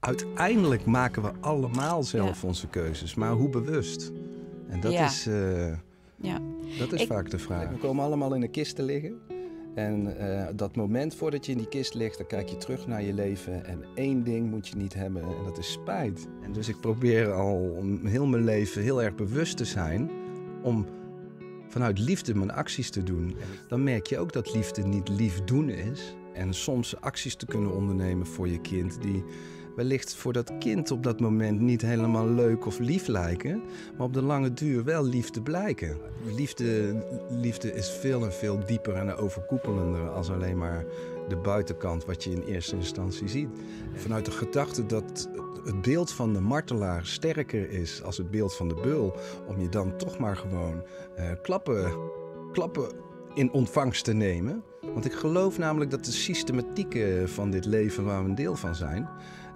uiteindelijk maken we allemaal zelf onze keuzes, maar hoe bewust? En dat is, eh, ja. dat is vaak de vraag. We komen allemaal in de kist te liggen. En eh, dat moment voordat je in die kist ligt, dan kijk je terug naar je leven. En één ding moet je niet hebben, en dat is spijt. En dus ik probeer al heel mijn leven heel erg bewust te zijn om vanuit liefde mijn acties te doen. Dan merk je ook dat liefde niet lief doen is. En soms acties te kunnen ondernemen voor je kind die wellicht voor dat kind op dat moment niet helemaal leuk of lief lijken, maar op de lange duur wel liefde blijken. Liefde, liefde is veel en veel dieper en overkoepelender als alleen maar de buitenkant wat je in eerste instantie ziet. Vanuit de gedachte dat het beeld van de martelaar sterker is als het beeld van de beul, om je dan toch maar gewoon eh, klappen, klappen in ontvangst te nemen. Want ik geloof namelijk dat de systematieken eh, van dit leven waar we een deel van zijn,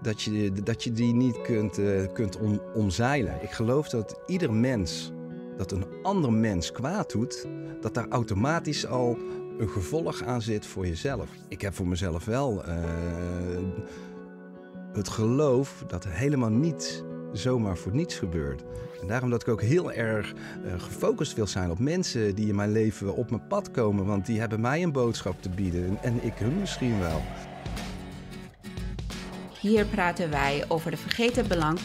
dat je, dat je die niet kunt, eh, kunt omzeilen. Ik geloof dat ieder mens dat een ander mens kwaad doet, dat daar automatisch al een gevolg aan zit voor jezelf. Ik heb voor mezelf wel eh, het geloof dat helemaal niets zomaar voor niets gebeurt. En daarom dat ik ook heel erg eh, gefocust wil zijn op mensen die in mijn leven op mijn pad komen, want die hebben mij een boodschap te bieden en ik hun misschien wel. Hier praten wij over de vergeten belang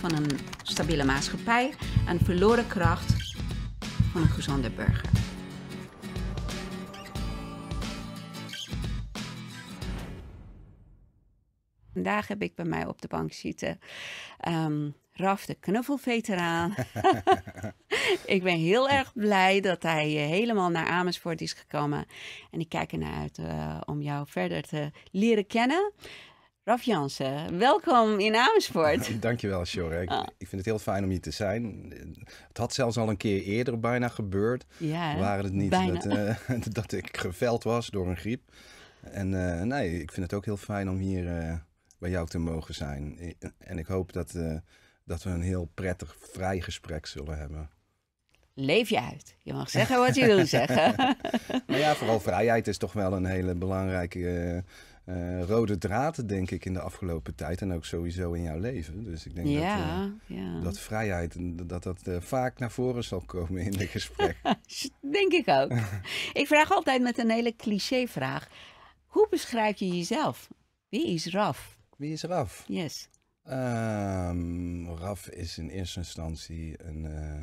van een stabiele maatschappij en verloren kracht van een gezonde burger. Vandaag heb ik bij mij op de bank zitten ehm, Raf de knuffelveteraan. ik ben heel erg blij dat hij eh, helemaal naar Amersfoort is gekomen. En ik kijk ernaar uit eh, om jou verder te leren kennen. Raf Jansen, welkom in Amersfoort. Dankjewel, je Ik, oh. ik vind het heel fijn om hier te zijn. Het had zelfs al een keer eerder bijna gebeurd. waren het niet dat, eh, dat, ik geveld was door een griep. En nee, ik vind het ook heel fijn om hier bij jou te mogen zijn. En ik hoop dat dat we een heel prettig, vrij gesprek zullen hebben. Leef je uit. Je mag zeggen wat je wil zeggen. maar ja, vooral vrijheid is toch wel een hele belangrijke eh, eh, rode draad, denk ik, in de afgelopen tijd. En ook sowieso in jouw leven. Dus ik denk dat, ja. Eh, dat vrijheid, dat dat vaak naar voren zal komen in de gesprek. denk ik ook. ik vraag altijd met een hele cliché vraag. Hoe beschrijf je jezelf? Wie is Raf? Wie is Raf? Yes. Ehm, Raf is in eerste instantie een, eh,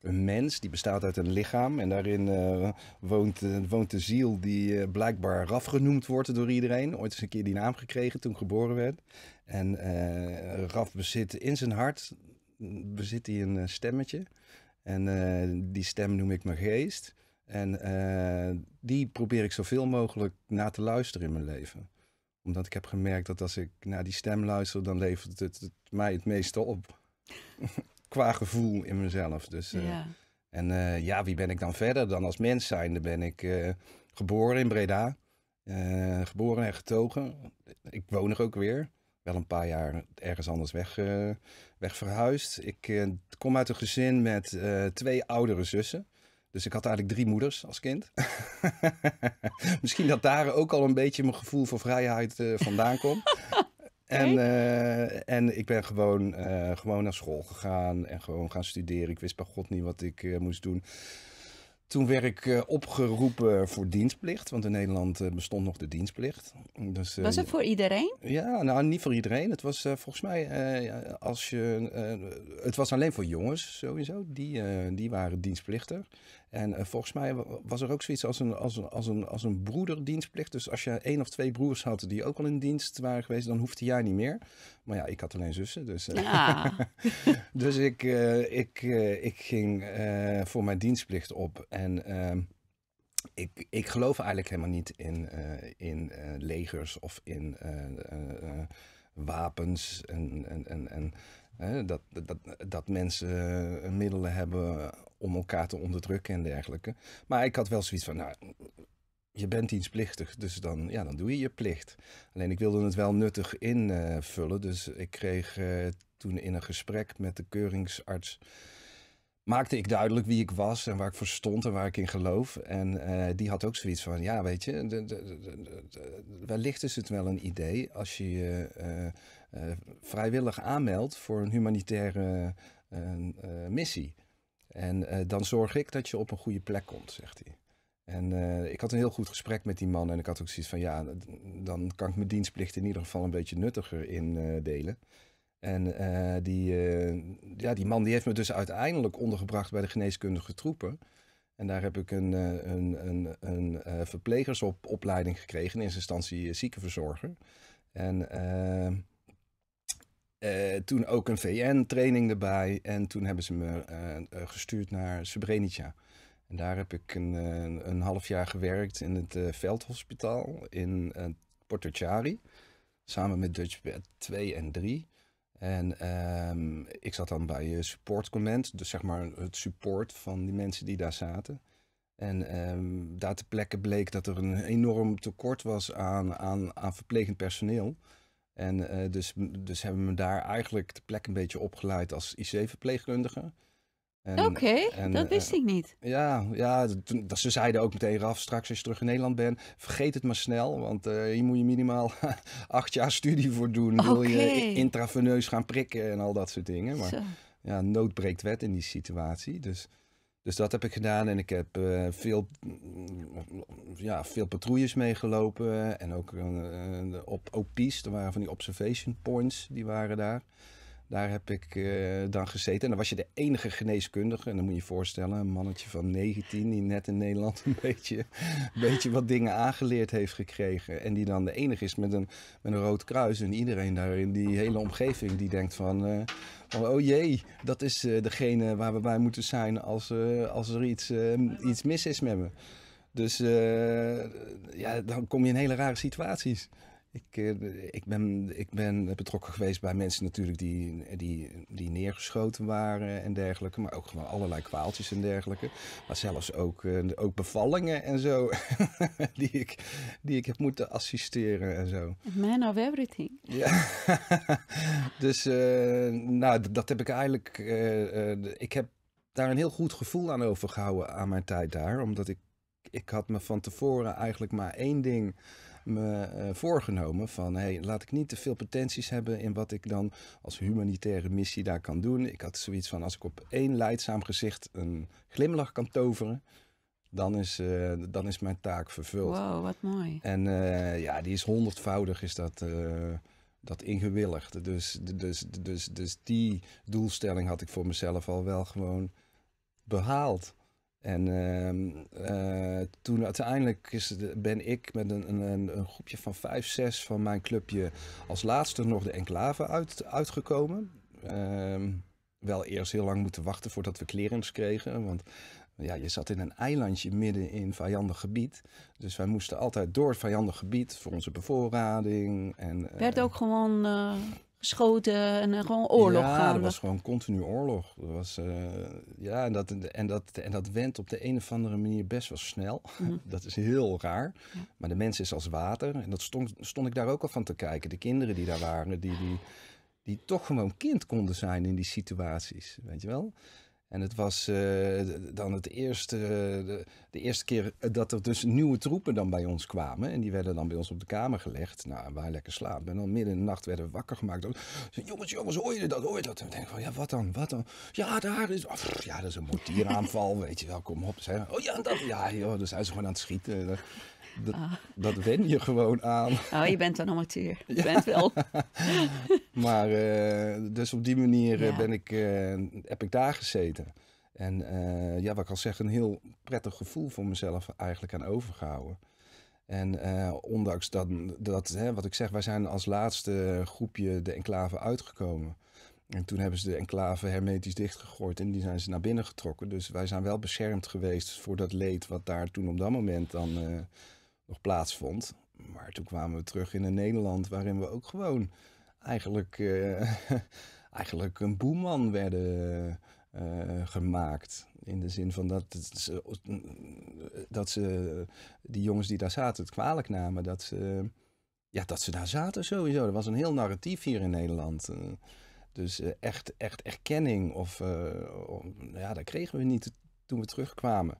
een, mens die bestaat uit een lichaam. En daarin eh, woont, eh, woont, de ziel die blijkbaar Raf genoemd wordt door iedereen. Ooit eens een keer die naam gekregen toen ik geboren werd. En Raf bezit in zijn hart bezit hij een stemmetje. En die stem noem ik mijn geest. En die probeer ik zoveel mogelijk na te luisteren in mijn leven omdat ik heb gemerkt dat als ik naar die stem luister, dan levert het, het mij het meeste op. Qua gevoel in mezelf. Dus, eh, ja. En eh, ja, wie ben ik dan verder dan als mens zijnde? Ben ik eh, geboren in Breda. geboren en getogen. Ik woon er ook weer. Wel een paar jaar ergens anders weg, weg verhuisd. Ik kom uit een gezin met twee oudere zussen. Dus ik had eigenlijk drie moeders als kind. Misschien dat daar ook al een beetje mijn gevoel voor vrijheid eh, vandaan komt. En, eh, en ik ben gewoon, eh, gewoon naar school gegaan en gewoon gaan studeren. Ik wist bij God niet wat ik moest doen. Toen werd ik opgeroepen voor dienstplicht, want in Nederland bestond nog de dienstplicht. Dus, was het voor iedereen? Ja, nou niet voor iedereen. Het was volgens mij als je. het was alleen voor jongens sowieso, die, die waren dienstplichter. En eh, volgens mij was er ook zoiets als een, als, een, als, een, als een broederdienstplicht. Dus als je één of twee broers had die ook al in dienst waren geweest, dan hoefde jij niet meer. Maar ja, ik had alleen zussen. Dus, eh, ja. dus ik, eh, ik, ik ging voor mijn dienstplicht op. En ehm, ik, ik geloof eigenlijk helemaal niet in, in legers of in wapens en, en, en, en Hè, dat, dat, dat mensen eh, middelen hebben eh, om elkaar te onderdrukken en dergelijke. Maar ik had wel zoiets van, nou, je bent dienstplichtig, dus dan, ja, dan doe je je plicht. Alleen ik wilde het wel nuttig invullen. dus ik kreeg eh, toen in een gesprek met de keuringsarts. Maakte ik duidelijk wie ik was en waar ik voor stond en waar ik in geloof. En die had ook zoiets van: ja, weet je, de, de, wellicht is het wel een idee als je je eh, vrijwillig aanmeldt voor een humanitaire eh, eh, missie. En dan zorg ik dat je op een goede plek komt, zegt hij. En ik had een heel goed gesprek met die man. En ik had ook zoiets van, ja, dan kan ik mijn dienstplicht in ieder geval een beetje nuttiger indelen. Uh, en die, ja, die man die heeft me dus uiteindelijk ondergebracht bij de geneeskundige troepen. En daar heb ik een, een, een, een verplegersopleiding gekregen. In eerste instantie ziekenverzorger. En eh, toen ook een VN-training erbij. En toen hebben ze me eh, eh, gestuurd naar Srebrenica. En daar heb ik een, een, half jaar gewerkt in het veldhospitaal in uh, Chari Samen met Dutch Bed 2 en 3. En ehm, ik zat dan bij support command, dus zeg maar het support van die mensen die daar zaten. En ehm, daar te plekken bleek dat er een enorm tekort was aan, aan, aan verplegend personeel. En eh, dus, dus hebben we daar eigenlijk de plek een beetje opgeleid als IC-verpleegkundige. Oké, dat wist eh, ik niet. Ja, ja dat, ze zeiden ook meteen, Raf, straks als je terug in Nederland bent, vergeet het maar snel, want eh, hier moet je minimaal acht jaar studie voor doen. Wil je intraveneus gaan prikken en al dat soort dingen. Maar ja, nood breekt wet in die situatie. Dus dus dat heb ik gedaan en ik heb eh, veel, mm, ja, veel patrouilles meegelopen en ook uh, op OP's, er waren van die observation points, die waren daar. Daar heb ik eh, dan gezeten. En dan was je de enige geneeskundige. En dan moet je je voorstellen, een mannetje van 19 die net in Nederland een beetje, een beetje wat dingen aangeleerd heeft gekregen. En die dan de enige is met een, met een rood kruis. En iedereen daar in die hele omgeving die denkt van, uh, van oh jee, dat is eh, degene waar we bij moeten zijn als, als er iets, iets mis is met me. Dus ja, dan kom je in hele rare situaties. Ik, eh, ik, ben, ik ben betrokken geweest bij mensen natuurlijk die, die, die neergeschoten waren en dergelijke. Maar ook gewoon allerlei kwaaltjes en dergelijke. Maar zelfs ook, eh, ook bevallingen en zo. die, ik, die ik heb moeten assisteren en zo. Man of everything. Ja. dus eh, nou, dat heb ik eigenlijk... ik heb daar een heel goed gevoel aan overgehouden aan mijn tijd daar. Omdat ik, ik had me van tevoren eigenlijk maar één ding me eh, voorgenomen van hey, laat ik niet te veel potenties hebben in wat ik dan als humanitaire missie daar kan doen. Ik had zoiets van als ik op één leidzaam gezicht een glimlach kan toveren, dan is, eh, dan is mijn taak vervuld. Wow, wat mooi. En eh, ja, die is honderdvoudig is dat, uh, dat ingewilligd. Dus, dus, dus, dus die doelstelling had ik voor mezelf al wel gewoon behaald. En ehm, eh, toen uiteindelijk is, ben ik met een, een, een, groepje van vijf, zes van mijn clubje als laatste nog de enclave uit, uitgekomen. Ehm, wel eerst heel lang moeten wachten voordat we clearance kregen. Want ja, je zat in een eilandje midden in vijandig gebied. Dus wij moesten altijd door het vijandig gebied voor onze bevoorrading. En, werd eh, ook gewoon eh, schoten en eh, gewoon oorlog ja, gaande. was gewoon continu oorlog. Er was, eh, ja, en dat, en, dat, en dat went op de een of andere manier best wel snel. Mhm. dat is heel raar. Maar de mens is als water. En dat stond, stond ik daar ook al van te kijken. De kinderen die daar waren, die, die, die toch gewoon kind konden zijn in die situaties. Weet je wel? En het was eh, dan het eerste, eh, de, de, eerste keer eh, dat er dus nieuwe troepen dan bij ons kwamen. En die werden dan bij ons op de kamer gelegd. Nou, wij lekker slapen. En dan midden in de nacht werden we wakker gemaakt. jongens, jongens, hoor dat? Hoor dat? En dan denk ik van, ja, wat dan? Wat dan? Ja, daar is... Oh, ja, dat is een mortieraanval, weet je wel. Kom op. Zei, oh ja, dat... Ja, joh, dus hij is gewoon aan het schieten. Ah. Dat, wen je gewoon aan. Oh, je bent een amateur. Je bent wel. maar eh, dus op die manier eh, ben ik, eh, heb ik daar gezeten. En ja, wat ik al zeg, een heel prettig gevoel voor mezelf eigenlijk aan overgehouden. En ondanks dat, dat hè, wat ik zeg, wij zijn als laatste groepje de enclave uitgekomen. En toen hebben ze de enclave hermetisch dichtgegooid en die zijn ze naar binnen getrokken. Dus wij zijn wel beschermd geweest voor dat leed wat daar toen op dat moment dan nog plaatsvond. Maar toen kwamen we terug in een Nederland waarin we ook gewoon eigenlijk, eh, eigenlijk een boeman werden eh, gemaakt. In de zin van dat ze, dat ze die jongens die daar zaten het kwalijk namen dat ze, ja, dat ze daar zaten sowieso. Er was een heel narratief hier in Nederland. Eh, dus echt, echt erkenning of, ja, dat kregen we niet toen we terugkwamen.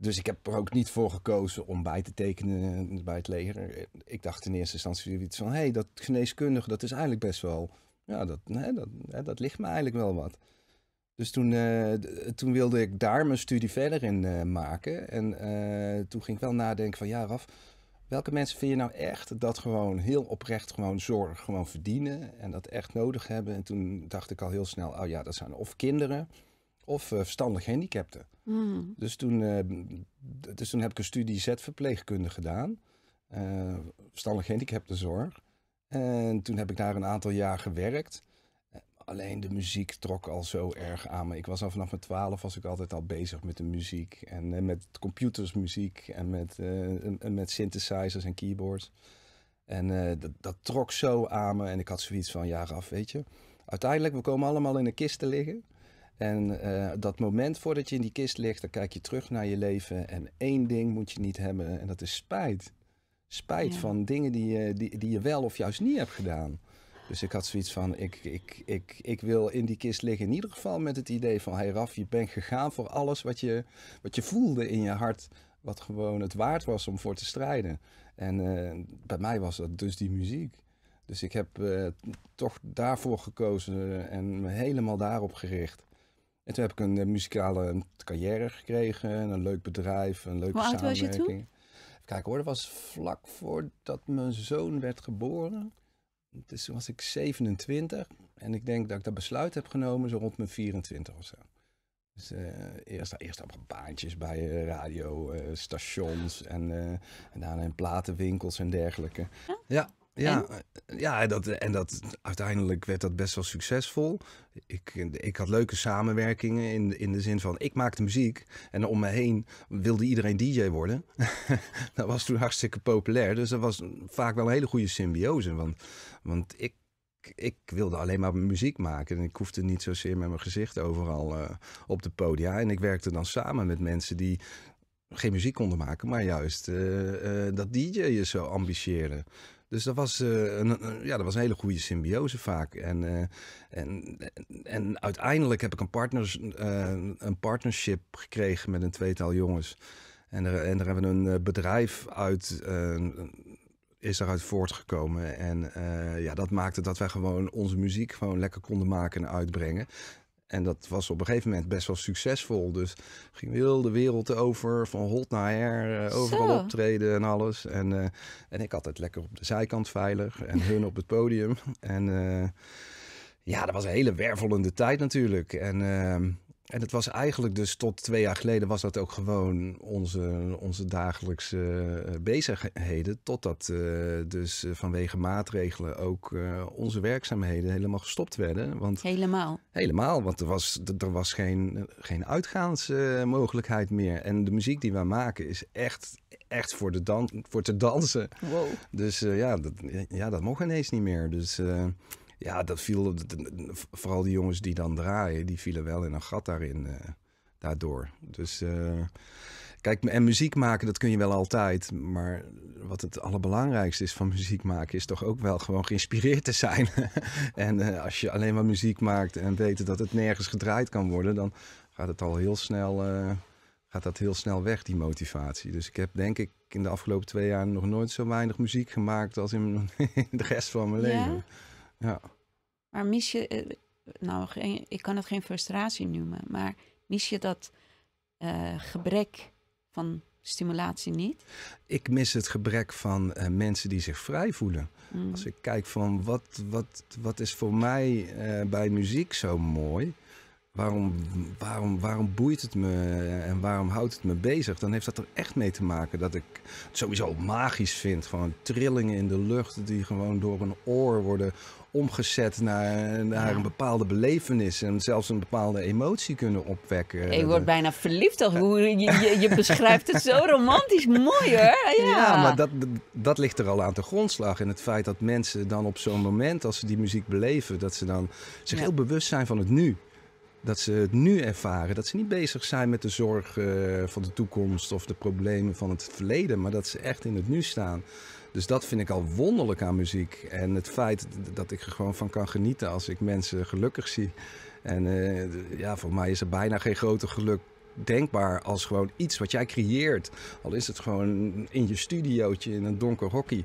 Dus ik heb er ook niet voor gekozen om bij te tekenen eh, bij het leger. Eh, ik dacht in eerste instantie van, hé, hey, dat geneeskundige, dat is eigenlijk best wel, ja, dat, dat, dat ligt me eigenlijk wel wat. Dus toen, eh, toen wilde ik daar mijn studie verder in maken. En toen ging ik wel nadenken van, ja Raf, welke mensen vind je nou echt dat gewoon heel oprecht gewoon zorg gewoon verdienen en dat echt nodig hebben? En toen dacht ik al heel snel, oh ja, dat zijn of kinderen of verstandig gehandicapten. Mm. Dus, toen, eh, dus toen heb ik een studie Z-verpleegkunde gedaan. Eh, heb de gehandicaptenzorg. En toen heb ik daar een aantal jaar gewerkt. Eh, alleen de muziek trok al zo erg aan me. Ik was al vanaf mijn twaalf was ik altijd al bezig met de muziek. En, met computersmuziek en met, met synthesizers en keyboards. En dat, dat, trok zo aan me. En ik had zoiets van, ja af, weet je. Uiteindelijk, we komen allemaal in een kist te liggen. En eh, dat moment voordat je in die kist ligt, dan kijk je terug naar je leven. En één ding moet je niet hebben, en dat is spijt. Spijt van dingen die je, die, je wel of juist niet hebt gedaan. Dus ik had zoiets van, ik, ik, ik, ik wil in die kist liggen in ieder geval met het idee van... hey Raf, je bent gegaan voor alles wat je, wat je voelde in je hart... wat gewoon het waard was om voor te strijden. En eh, bij mij was dat dus die muziek. Dus ik heb eh, toch daarvoor gekozen en me helemaal daarop gericht. En toen heb ik een eh, muzikale carrière gekregen, een leuk bedrijf, een leuke samenwerking. Hoe oud was je toen? Even hoor, dat was vlak voordat mijn zoon werd geboren. Dus toen was ik 27 en ik denk dat ik dat besluit heb genomen zo rond mijn 24 of zo. Dus uh, eerst, eerst op baantjes bij eh, radiostations uh, en, uh, en daarna in platenwinkels en dergelijke. ja ja, en? Eh, ja dat, eh, en dat, uiteindelijk werd dat best wel succesvol. Ik, eh, ik had leuke samenwerkingen in, in de zin van ik maakte muziek en om me heen wilde iedereen DJ worden. dat was toen hartstikke populair. Dus dat was vaak wel een hele goede symbiose. Want, want ik ik wilde alleen maar muziek maken. En ik hoefde niet zozeer met mijn gezicht overal op de podia. En ik werkte dan samen met mensen die geen muziek konden maken, maar juist uh, uh, dat zo ambitieerden. Dus dat was, eh, een, ja, dat was een hele goede symbiose vaak. En, eh, en, en uiteindelijk heb ik een, partners, eh, een partnership gekregen met een tweetal jongens. En, er, en daar hebben we een bedrijf uit is daaruit voortgekomen. En ja, dat maakte dat wij gewoon onze muziek gewoon lekker konden maken en uitbrengen. En dat was op een gegeven moment best wel succesvol. Dus ging heel de wereld over, van hot naar her, eh, overal optreden en alles. En, eh, en ik had het lekker op de zijkant veilig en hun op het podium. En eh, ja, dat was een hele wervelende tijd natuurlijk. En ehm, en het was eigenlijk dus tot twee jaar geleden was dat ook gewoon onze, onze dagelijkse eh, bezigheden. Totdat uh, dus eh, vanwege maatregelen ook onze werkzaamheden helemaal gestopt werden. Want, helemaal? Helemaal, want er was, er was geen, geen uitgaansmogelijkheid meer. En de muziek die we maken is echt, echt voor, de dan, voor te dansen. Wow. Dus ja, dat, ja, dat mocht ineens niet meer. Dus ja, dat viel, vooral die jongens die dan draaien, die vielen wel in een gat daarin, eh, daardoor. Dus uh, kijk, en muziek maken, dat kun je wel altijd. Maar wat het allerbelangrijkste is van muziek maken, is toch ook wel gewoon geïnspireerd te zijn. en eh, als je alleen maar muziek maakt en weet dat het nergens gedraaid kan worden, dan gaat het al heel snel gaat dat heel snel weg, die motivatie. Dus ik heb denk ik in de afgelopen twee jaar nog nooit zo weinig muziek gemaakt als in, de rest van mijn leven. Ja. Maar mis je, eh, nou, geen, ik kan het geen frustratie noemen, maar mis je dat eh, gebrek van stimulatie niet? Ik mis het gebrek van eh, mensen die zich vrij voelen. Mm. Als ik kijk van wat, wat, wat is voor mij bij muziek zo mooi. Waarom, waarom, waarom boeit het me en waarom houdt het me bezig? Dan heeft dat er echt mee te maken dat ik het sowieso magisch vind. Gewoon trillingen in de lucht die gewoon door een oor worden omgezet naar, naar een bepaalde belevenis en zelfs een bepaalde emotie kunnen opwekken. Je wordt eh, bijna verliefd. Je, je, je beschrijft het zo romantisch mooi hoor. Ja, maar dat, dat ligt er al aan te grondslag. En het feit dat mensen dan op zo'n moment, als ze die muziek beleven, dat ze dan zich heel bewust zijn van het nu. Dat ze het nu ervaren. Dat ze niet bezig zijn met de zorg eh, van de toekomst of de problemen van het verleden. Maar dat ze echt in het nu staan. Dus dat vind ik al wonderlijk aan muziek. En het feit dat ik er gewoon van kan genieten als ik mensen gelukkig zie. En eh, ja, voor mij is er bijna geen groter geluk denkbaar als gewoon iets wat jij creëert. Al is het gewoon in je studiootje in een donker hockey.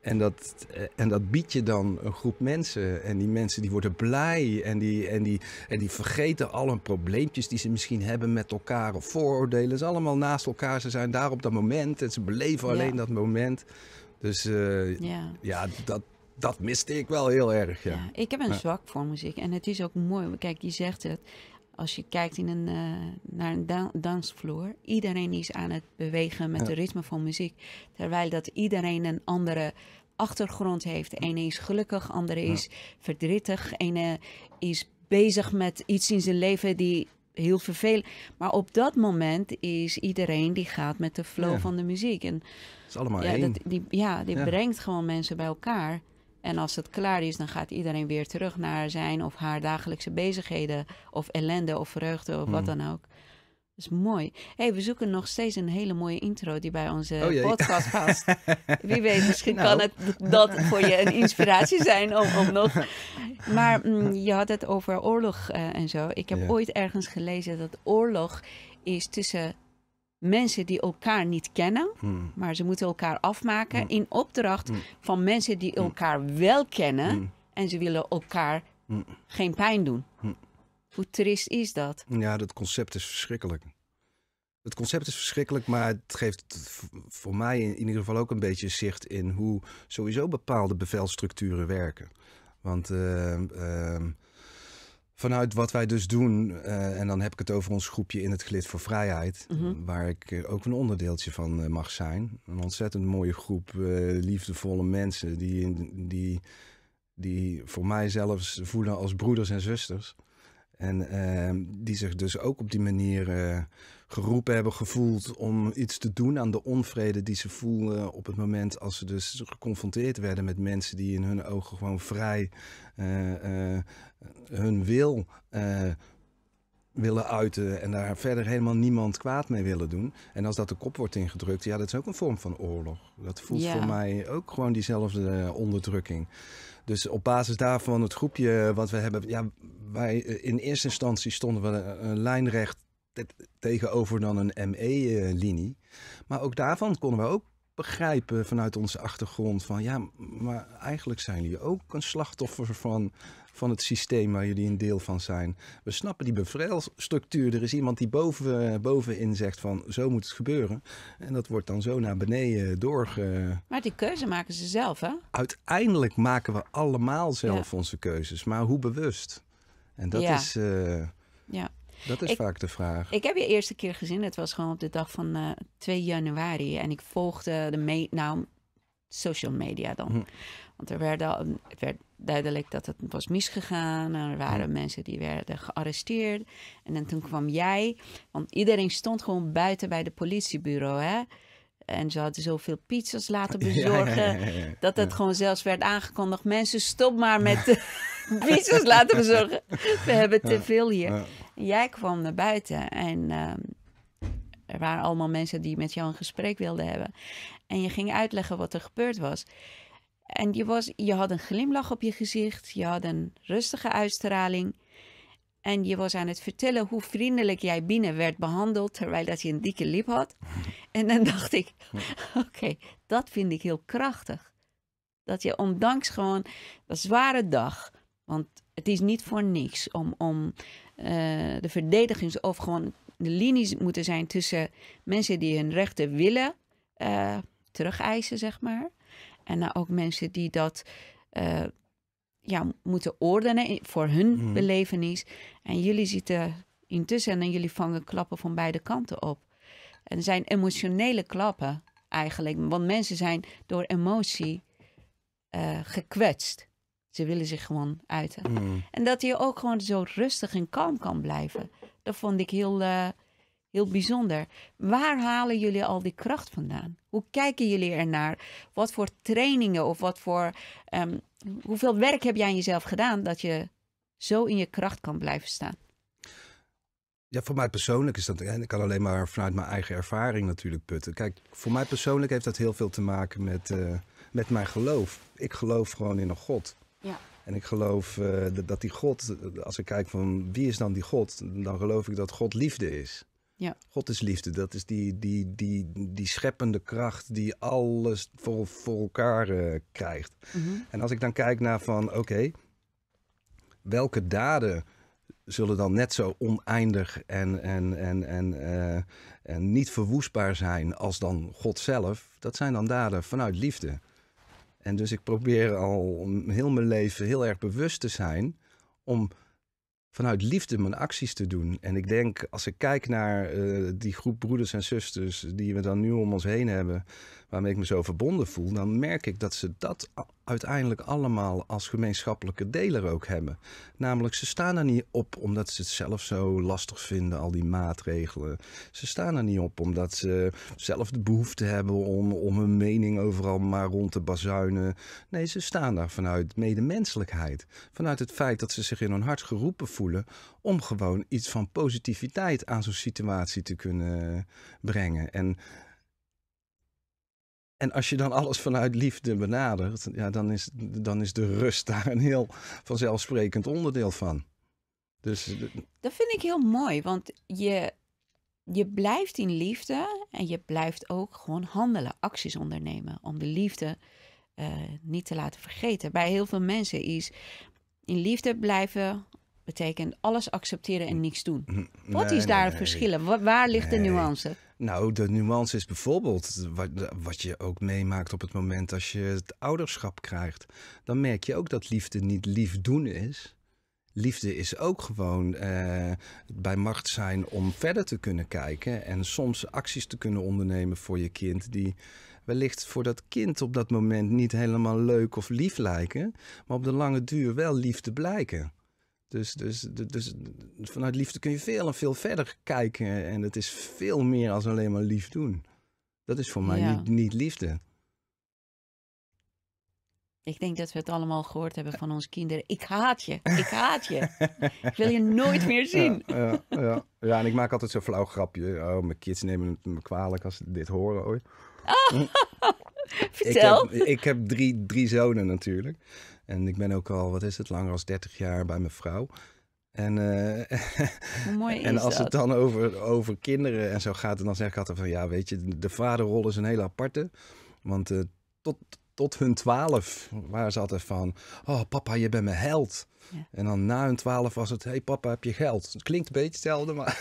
En dat, eh, en dat biedt je dan een groep mensen. En die mensen die worden blij. En die, en, die, en die vergeten al hun probleempjes die ze misschien hebben met elkaar. Of vooroordelen. Ze allemaal naast elkaar. Ze zijn daar op dat moment. En ze beleven alleen dat moment. Dus eh, ja. ja, dat, dat miste ik wel heel erg. Ja. ja ik heb een zwak voor muziek en het is ook mooi. Kijk, je zegt het. Als je kijkt in een, eh, naar een dansvloer, iedereen is aan het bewegen met de ritme van muziek. Terwijl dat iedereen een andere achtergrond heeft. De ene is gelukkig, andere is verdrietig. ene eh, is bezig met iets in zijn leven die heel vervelend. Maar op dat moment is iedereen die gaat met de flow van de muziek. En is allemaal ja, één. Dat, die, ja, die brengt gewoon mensen bij elkaar. En als het klaar is, dan gaat iedereen weer terug naar zijn of haar dagelijkse bezigheden. Of ellende of vreugde of wat mm. dan ook. Dat is mooi. hey, we zoeken nog steeds een hele mooie intro die bij onze oh, podcast past. Wie weet, misschien nou. kan het dat voor je een inspiratie zijn om, om nog... Maar mm, je had het over oorlog eh, en zo. Ik heb ooit ergens gelezen dat oorlog is tussen mensen die elkaar niet kennen, hmm. maar ze moeten elkaar afmaken hmm. in opdracht hmm. van mensen die elkaar wel kennen en ze willen elkaar geen pijn doen. Hoe trist is dat? Ja, dat concept is verschrikkelijk. Het concept is verschrikkelijk, maar het geeft voor mij in ieder geval ook een beetje zicht in hoe sowieso bepaalde bevelstructuren werken. Want ehm, ehm, vanuit wat wij dus doen, eh, en dan heb ik het over ons groepje in het Glid voor Vrijheid, mhm. waar ik eh, ook een onderdeeltje van eh, mag zijn. Een ontzettend mooie groep liefdevolle mensen die, die, die voor mij zelfs voelen als broeders en zusters. En ehm, die zich dus ook op die manier geroepen hebben gevoeld om iets te doen aan de onvrede die ze voelden op het moment als ze dus geconfronteerd werden met mensen die in hun ogen gewoon vrij eh, eh, hun wil eh, willen uiten en daar verder helemaal niemand kwaad mee willen doen. En als dat de kop wordt ingedrukt, ja, dat is ook een vorm van oorlog. Dat voelt voor mij ook gewoon diezelfde onderdrukking. Dus op basis daarvan het groepje wat we hebben, ja, wij in eerste instantie stonden we lijnrecht tegenover dan een ME-linie. Maar ook daarvan konden we ook begrijpen vanuit onze achtergrond van ja, maar eigenlijk zijn jullie ook een slachtoffer van, van het systeem waar jullie een deel van zijn. We snappen die bevrijdstructuur. Er is iemand die boven, bovenin zegt van zo moet het gebeuren. En dat wordt dan zo naar beneden doorge... Maar die keuze maken ze zelf hè? Uiteindelijk maken we allemaal zelf onze keuzes, maar hoe bewust? En dat is... Uh... Ja. Dat is vaak de vraag. Ik heb je eerste keer gezien. Het was gewoon op de dag van uh, eh, 2 januari. En ik volgde de nou, social media dan. Hm. Want er werd, al, het werd duidelijk dat het was misgegaan. Er waren hm. mensen die werden gearresteerd. En dan toen kwam jij. Want iedereen stond gewoon buiten bij de politiebureau. Hè? En ze hadden zoveel pizzas laten bezorgen. dat het gewoon zelfs werd aangekondigd. Mensen, stop maar met pizzas laten bezorgen. We hebben te veel hier. Jij kwam naar buiten en ehm, er waren allemaal mensen die met jou een gesprek wilden hebben. En je ging uitleggen wat er gebeurd was. En je, was, je had een glimlach op je gezicht. Je had een rustige uitstraling. En je was aan het vertellen hoe vriendelijk jij binnen werd behandeld, terwijl dat je een dikke lip had. En dan dacht ik, oké, dat vind ik heel krachtig. Dat je ondanks gewoon een zware dag, want het is niet voor niks om, om eh, de verdedigings- of gewoon de linies moeten zijn tussen mensen die hun rechten willen eh, terug eisen zeg maar. En ook mensen die dat eh, ja, moeten ordenen voor hun mhm. belevenis. En jullie zitten intussen en jullie vangen klappen van beide kanten op. En het zijn emotionele klappen eigenlijk. Want mensen zijn door emotie eh, gekwetst. Ze willen zich gewoon uiten. Mhm. En dat je ook gewoon zo rustig en kalm kan blijven. Dat vond ik heel, eh, Heel bijzonder. Waar halen jullie al die kracht vandaan? Hoe kijken jullie ernaar? Wat voor trainingen of wat voor. Ehm, hoeveel werk heb jij aan jezelf gedaan dat je zo in je kracht kan blijven staan? Ja, voor mij persoonlijk is dat. En ik kan alleen maar vanuit mijn eigen ervaring natuurlijk putten. Kijk, voor mij persoonlijk heeft dat heel veel te maken met, eh, met mijn geloof. Ik geloof gewoon in een God. Ja. En ik geloof eh, dat die God, als ik kijk van wie is dan die God, dan geloof ik dat God liefde is. Ja. God is liefde. Dat is die, die, die, die scheppende kracht die alles voor, voor elkaar eh, krijgt. Mhm. En als ik dan kijk naar van oké, welke daden zullen dan net zo oneindig en, en, en, en, eh, en niet verwoestbaar zijn als dan God zelf? Dat zijn dan daden vanuit liefde. En dus ik probeer al heel mijn leven heel erg bewust te zijn om vanuit liefde mijn acties te doen. En ik denk, als ik kijk naar eh, die groep broeders en zusters die we dan nu om ons heen hebben, waarmee ik me zo verbonden voel, dan merk ik dat ze dat uiteindelijk allemaal als gemeenschappelijke deler ook hebben. Namelijk, ze staan er niet op omdat ze het zelf zo lastig vinden, al die maatregelen. Ze staan er niet op omdat ze zelf de behoefte hebben om, om hun mening overal maar rond te bazuinen. Nee, ze staan daar vanuit medemenselijkheid. Vanuit het feit dat ze zich in hun hart geroepen voelen om gewoon iets van positiviteit aan zo'n situatie te kunnen brengen. En en als je dan alles vanuit liefde benadert, ja, dan, is, dan is de rust daar een heel vanzelfsprekend onderdeel van. Dus, eh, dat vind ik heel mooi, want je, je blijft in liefde en je blijft ook gewoon handelen, acties ondernemen om de liefde eh, niet te laten vergeten. Bij heel veel mensen is in liefde blijven betekent alles accepteren en niks doen. Mm-hmm. Wat is daar nee, verschil? Waar, waar ligt de nuance? Nou, de nuance is bijvoorbeeld wat, wat je ook meemaakt op het moment als je het ouderschap krijgt. Dan merk je ook dat liefde niet liefdoen is. Liefde is ook gewoon eh, bij macht zijn om verder te kunnen kijken en soms acties te kunnen ondernemen voor je kind die wellicht voor dat kind op dat moment niet helemaal leuk of lief lijken, maar op de lange duur wel liefde blijken. Dus, dus, dus, dus vanuit liefde kun je veel en veel verder kijken. En het is veel meer als alleen maar lief doen. Dat is voor mij niet, liefde. Ik denk dat we het allemaal gehoord hebben van onze kinderen. Ik haat je, ik haat je. ik wil je nooit meer zien. Ja, ja, ja. en ik maak altijd zo'n flauw grapje. Oh, mijn kids nemen het me kwalijk als ze dit horen ooit. vertel. Ah. Ik heb, ik heb, drie, drie zonen natuurlijk. En ik ben ook al, wat is het, langer als 30 jaar bij mijn vrouw. En, eh, en als het dan over, over kinderen en zo gaat, dan zeg ik altijd van ja, weet je, de vaderrol is een hele aparte. Want eh, tot tot hun twaalf Waar ze altijd van: Oh, papa, je bent mijn held. En dan na hun twaalf was het: hey, papa, heb je geld? Het klinkt een beetje hetzelfde, maar.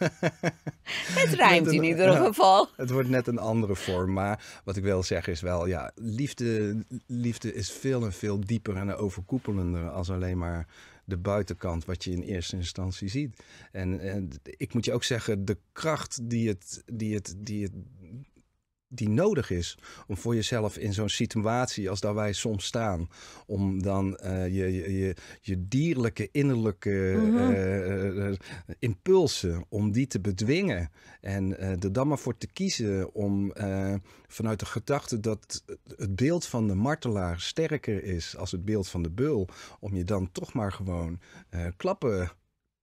het rijmt eh, in ieder nou, Het wordt net een andere vorm. Maar wat ik wil zeggen is wel: ja, liefde, liefde is veel en veel dieper en overkoepelender als alleen maar de buitenkant wat je in eerste instantie ziet. En, en, ik moet je ook zeggen, de kracht die het, die het, die het, die nodig is om voor jezelf in zo'n situatie als daar wij soms staan, om dan eh, je, je, je, dierlijke innerlijke mhm. eh, eh, impulsen, om die te bedwingen en er dan maar voor te kiezen om vanuit de gedachte dat het beeld van de martelaar sterker is als het beeld van de beul, om je dan toch maar gewoon klappen,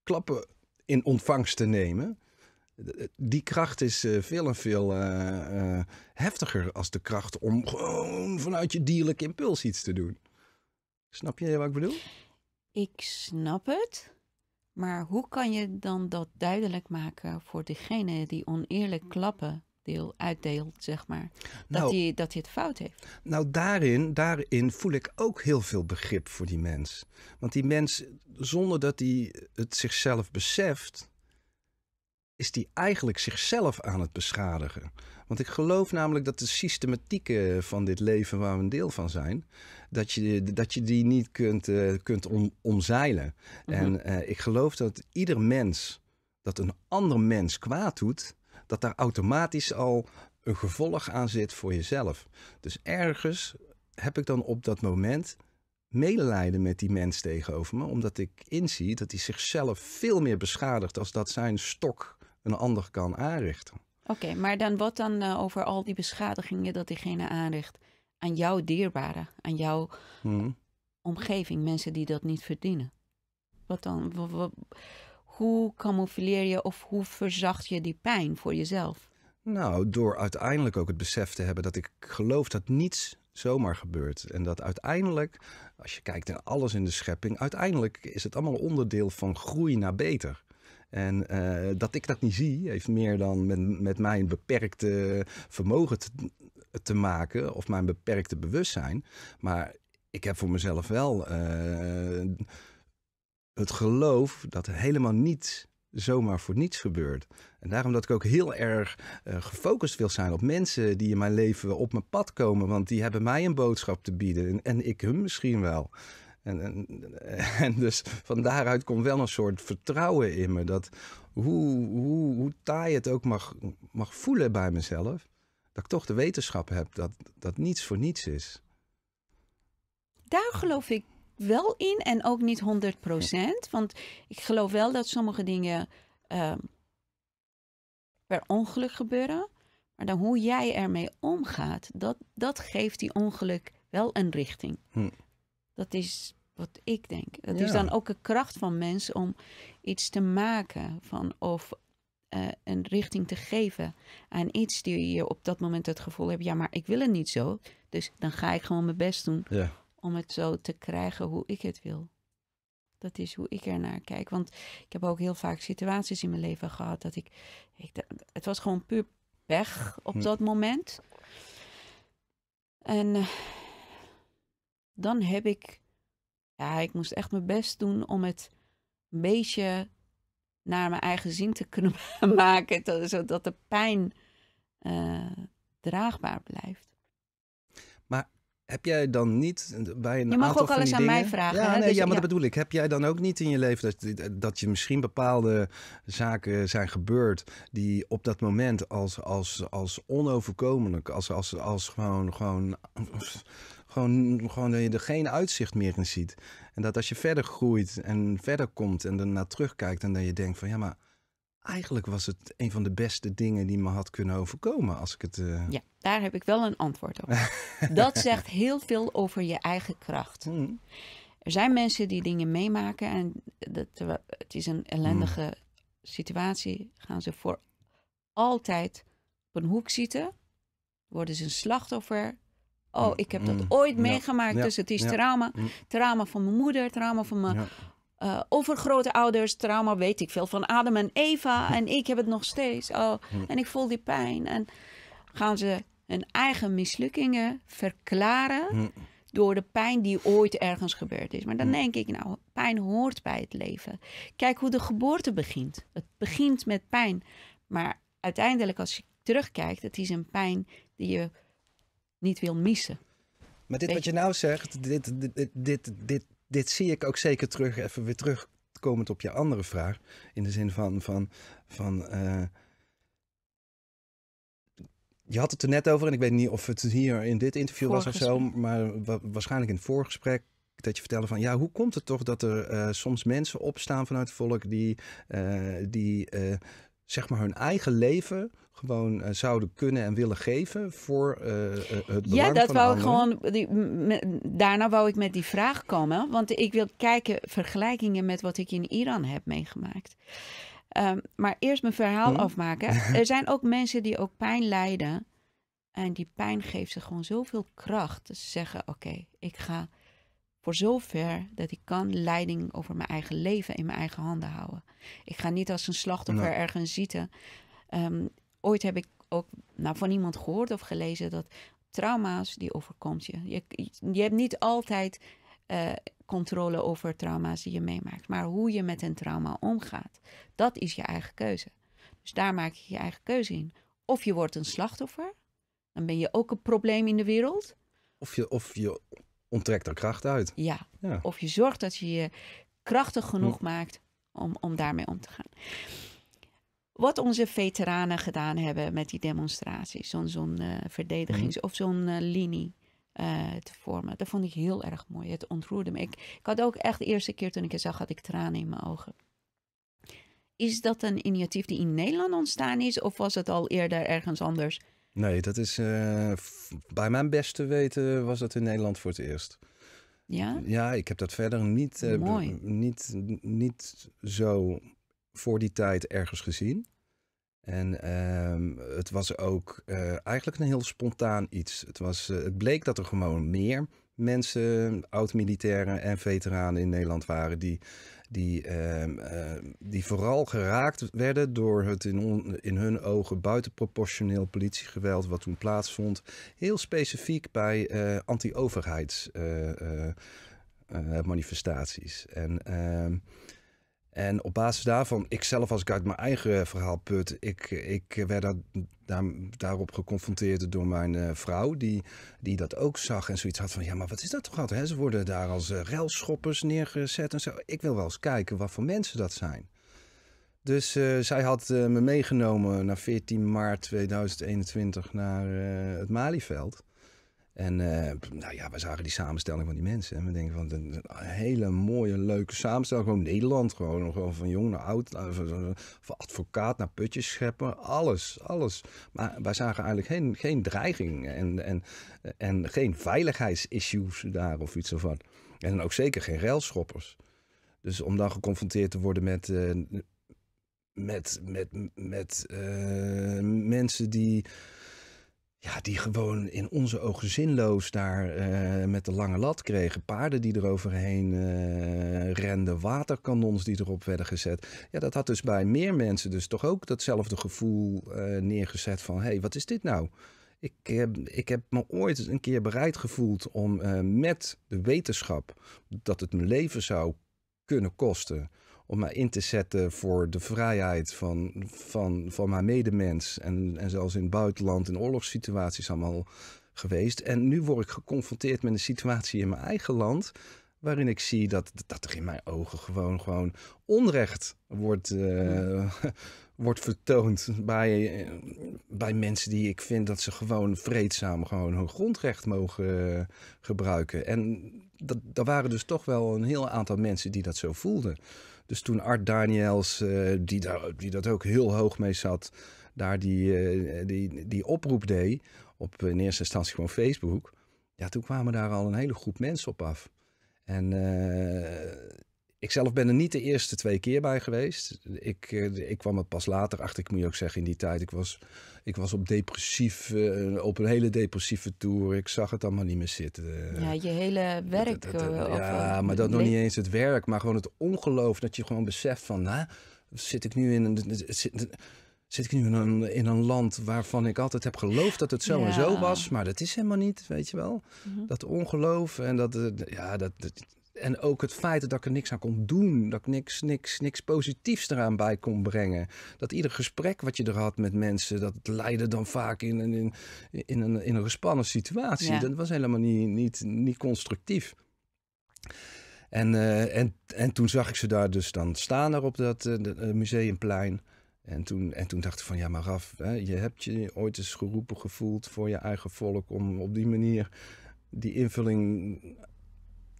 klappen in ontvangst te nemen die kracht is eh, veel en veel eh, eh, heftiger als de kracht om gewoon vanuit je dierlijke impuls iets te doen. Snap je wat ik bedoel? Ik snap het. Maar hoe kan je dan dat duidelijk maken voor degene die oneerlijk klappen deel, uitdeelt, zeg maar? dat, hij, nou. dat hij het fout heeft. Nou, daarin, daarin voel ik ook heel veel begrip voor die mens. Want die mens, zonder dat hij het zichzelf beseft, is die eigenlijk zichzelf aan het beschadigen. Want ik geloof namelijk dat de systematieken van dit leven waar we een deel van zijn, dat je, dat je die niet kunt, eh, kunt omzeilen. Mhm. En eh, ik geloof dat ieder mens dat een ander mens kwaad doet, dat daar automatisch al een gevolg aan zit voor jezelf. Dus ergens heb ik dan op dat moment medelijden met die mens tegenover me, omdat ik inzie dat hij zichzelf veel meer beschadigt als dat zijn stok een ander kan aanrichten. Oké, maar dan wat dan eh, over al die beschadigingen dat diegene aanricht aan jouw dierbaren, aan jouw hmm. omgeving, mensen die dat niet verdienen? Wat dan? hoe camoufleer je of hoe verzacht je die pijn voor jezelf? Nou, door uiteindelijk ook het besef te hebben dat ik geloof dat niets zomaar gebeurt. En dat uiteindelijk, als je kijkt naar alles in de schepping, uiteindelijk is het allemaal onderdeel van groei naar beter. En eh, dat ik dat niet zie, heeft meer dan met, met mijn beperkte vermogen te, te maken of mijn beperkte bewustzijn. Maar ik heb voor mezelf wel eh, het geloof dat helemaal niets zomaar voor niets gebeurt. En daarom dat ik ook heel erg eh, gefocust wil zijn op mensen die in mijn leven op mijn pad komen. Want die hebben mij een boodschap te bieden en, en ik hun misschien wel. En, en, en, dus van daaruit komt wel een soort vertrouwen in me. Dat hoe, hoe, hoe taai het ook mag, mag voelen bij mezelf. Dat ik toch de wetenschap heb dat, dat niets voor niets is. Daar geloof ik wel in en ook niet 100 Want ik geloof wel dat sommige dingen ehm, per ongeluk gebeuren. Maar dan hoe jij ermee omgaat, dat, dat geeft die ongeluk wel een richting. Hm. Dat is wat ik denk. Het is dan ook een kracht van mensen om iets te maken van of eh, een richting te geven aan iets die je op dat moment het gevoel hebt, ja, maar ik wil het niet zo. Dus dan ga ik gewoon mijn best doen ja. om het zo te krijgen hoe ik het wil. Dat is hoe ik ernaar kijk. Want ik heb ook heel vaak situaties in mijn leven gehad dat ik. ik het was gewoon puur pech op hm. dat moment. En eh, dan heb ik ja, ik moest echt mijn best doen om het een beetje naar mijn eigen zin te kunnen maken, zodat de pijn eh, draagbaar blijft. Maar heb jij dan niet eh, bij een Je mag aantal ook alles aan dingen... mij vragen. Ja, Nee, dus ja maar dat bedoel ik. Heb jij dan ook niet in je leven dat, eh, dat je misschien bepaalde zaken zijn gebeurd die op dat moment als, als, als onoverkomelijk, als, als, als gewoon, gewoon gewoon, gewoon dat je er geen uitzicht meer in ziet. En dat als je verder groeit en verder komt en naar terugkijkt en dan je denkt van ja, maar eigenlijk was het een van de beste dingen die me had kunnen overkomen als ik het. Eh, ja, daar heb ik wel een antwoord op. dat zegt heel veel over je eigen kracht. Hmm. Er zijn mensen die dingen meemaken en dat, het is een ellendige situatie. Gaan ze voor altijd op een hoek zitten, worden ze een slachtoffer Oh, mm. ik heb dat mm. ooit meegemaakt. Dus het is trauma. Mm. Trauma van mijn moeder, trauma van mijn eh, overgrote ouders, trauma, weet ik veel, van Adam en Eva. En ik heb het nog steeds. Oh, en ik voel die pijn. En gaan ze hun eigen mislukkingen verklaren door de pijn die ooit ergens gebeurd is. Maar dan denk ik, nou, pijn hoort bij het leven. Kijk hoe de geboorte begint. Het begint met pijn. Maar uiteindelijk, als je terugkijkt, het is een pijn die je niet wil missen. Maar dit wat je nou zegt, dit, dit, dit, dit, dit, dit zie ik ook zeker terug, even weer terugkomend op je andere vraag. In de zin van, van, van eh, je had het er net over, en ik weet niet of het hier in dit interview was of zo, maar waarschijnlijk in het voorgesprek. Dat je vertelde van ja, hoe komt het toch dat er eh, soms mensen opstaan vanuit het volk die, eh, die zeg maar hun eigen leven gewoon eh, zouden kunnen en willen geven voor uh, het Ja, dat wou ik gewoon. daarna wou ik met die vraag komen, want ik wil kijken vergelijkingen met wat ik in Iran heb meegemaakt. Ehm, maar eerst mijn verhaal hm? afmaken. er zijn ook mensen die ook pijn lijden. En die pijn geeft ze gewoon zoveel kracht. Dus ze zeggen: Oké, ik ga voor zover dat ik kan leiding over mijn eigen leven in mijn eigen handen houden. Ik ga niet als een slachtoffer nou. ergens zitten. Ehm, ooit heb ik ook nou, van iemand gehoord of gelezen dat trauma's, die overkomt je. Je, je hebt niet altijd eh, controle over trauma's die je meemaakt. Maar hoe je met een trauma omgaat, dat is je eigen keuze. Dus daar maak je je eigen keuze in. Of je wordt een slachtoffer, dan ben je ook een probleem in de wereld. Of je, of je onttrekt er kracht uit. Ja. of je zorgt dat je je krachtig genoeg hm. maakt om, om daarmee om te gaan wat onze veteranen gedaan hebben met die demonstraties. Zo'n eh, verdedigings- mhm. of zo'n eh, linie eh, te vormen. Dat vond ik heel erg mooi. Het ontroerde me. Ik, ik had ook echt de eerste keer toen ik het zag, had ik tranen in mijn ogen. Is dat een initiatief die in Nederland ontstaan is? Of was het al eerder ergens anders? Nee, dat is bij mijn beste weten was dat in Nederland voor het eerst. Ja? Ja, ik heb dat verder niet, niet, niet zo voor die tijd ergens gezien. En ehm, het was ook eh, eigenlijk een heel spontaan iets. Het, was, eh, het bleek dat er gewoon meer mensen, oud-militairen en veteranen in Nederland waren die, die, ehm, ehm, die vooral geraakt werden door het in, on, in hun ogen buitenproportioneel politiegeweld wat toen plaatsvond. Heel specifiek bij eh, anti-overheidsmanifestaties. en en op basis daarvan, ik zelf als ik uit mijn eigen verhaal put, ik, ik werd daar, daarop geconfronteerd door mijn eh, vrouw, die, die dat ook zag en zoiets had van, ja, maar wat is dat toch altijd? Ze worden daar als uh, neergezet en zo. Ik wil wel eens kijken wat voor mensen dat zijn. Dus eh, zij had me meegenomen naar 14 maart 2021 naar het Malieveld. En uh, nou ja, we zagen die samenstelling van die mensen. En we denken van, een hele mooie, leuke samenstelling. Gewoon Nederland, gewoon, gewoon van jong naar oud. Eh, van advocaat naar putjes scheppen. Alles, alles. Maar wij zagen eigenlijk geen, geen dreiging en, en, en geen veiligheidsissues daar of iets of wat. En ook zeker geen railschoppers. Dus om dan geconfronteerd te worden met... Eh, met, met, met mensen die ja, die gewoon in onze ogen zinloos daar eh, met de lange lat kregen. Paarden die er overheen eh, renden, waterkanons die erop werden gezet. Ja, dat had dus bij meer mensen dus toch ook datzelfde gevoel eh, neergezet van... hé, hey, wat is dit nou? Ik heb, ik heb me ooit een keer bereid gevoeld om met de wetenschap dat het mijn leven zou kunnen kosten om mij in te zetten voor de vrijheid van, van, van mijn medemens. En, en zelfs in het buitenland, in oorlogssituaties allemaal geweest. En nu word ik geconfronteerd met een situatie in mijn eigen land. Waarin ik zie dat, dat er in mijn ogen gewoon, gewoon onrecht wordt, eh, wordt vertoond bij, eh, bij mensen die ik vind dat ze gewoon vreedzaam gewoon hun grondrecht mogen eh, gebruiken. En dat, er waren dus toch wel een heel aantal mensen die dat zo voelden. Dus toen Art Daniels, eh, die, daar, die dat ook heel hoog mee zat, daar die, eh, die, die oproep deed op eh, in eerste instantie gewoon Facebook. Ja, toen kwamen daar al een hele groep mensen op af. En ik zelf ben er niet de eerste twee keer bij geweest. Ik, eh, ik kwam het pas later achter. Ik moet je ook zeggen, in die tijd. Ik was, ik was op, depressief, eh, op een hele depressieve tour. Ik zag het allemaal niet meer zitten. Ja, je hele werk. Dat, eh, ja, maar dat nog niet eens het werk. Maar gewoon het ongeloof dat je gewoon beseft van... Hè, zit ik nu in een... Zit, ik nu in een, in een, land waarvan ik altijd heb geloofd dat het zo en zo was. Maar dat is helemaal niet, weet je wel. Mhm. Dat ongeloof en dat, ja, dat, en ook het feit dat ik er niks aan kon doen. Dat ik niks, niks, niks positiefs eraan bij kon brengen. Dat ieder gesprek wat je er had met mensen, dat leidde dan vaak in, in, in, in een, in een gespannen situatie. Dat was helemaal niet, niet, niet constructief. En, eh, en, en toen zag ik ze daar dus dan staan daar op dat eh, eh, museumplein. En toen, en toen dacht ik van ja, maar Raf, hè, je hebt je ooit eens geroepen gevoeld voor je eigen volk om op die manier die invulling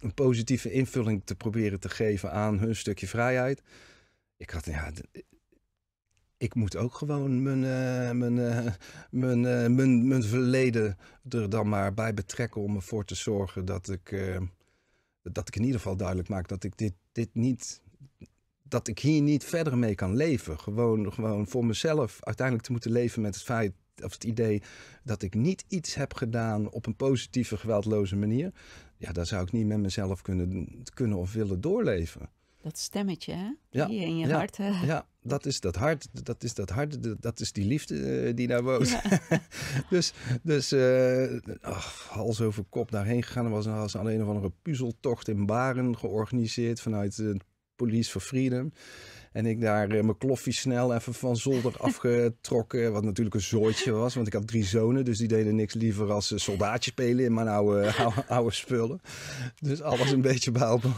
een positieve invulling te proberen te geven aan hun stukje vrijheid. Ik had, ja, ik moet ook gewoon mijn, eh, mijn, eh, mijn, eh, mijn, mijn, verleden er dan maar bij betrekken om ervoor te zorgen dat ik, dat ik in ieder geval duidelijk maak dat ik dit, dit niet. Dat ik hier niet verder mee kan leven. Gewoon, gewoon voor mezelf uiteindelijk te moeten leven met het feit of het idee dat ik niet iets heb gedaan op een positieve, geweldloze manier. Ja, daar zou ik niet met mezelf kunnen, kunnen of willen doorleven. Dat stemmetje, hè? Ja, die in je hart. Eh. Ja, dat is dat hart. Dat is dat hart. Dat is die liefde eh, die daar woont. dus dus uh, ach, hals over kop daarheen gegaan. Er was, was een of een puzzeltocht in Baren georganiseerd vanuit de Police for Freedom. En ik daar eh, mijn kloffie snel even van zolder afgetrokken. Wat natuurlijk een zooitje was, want ik had drie zonen. Dus die deden niks liever als eh, soldaatje spelen in mijn oude, spullen. Dus alles een beetje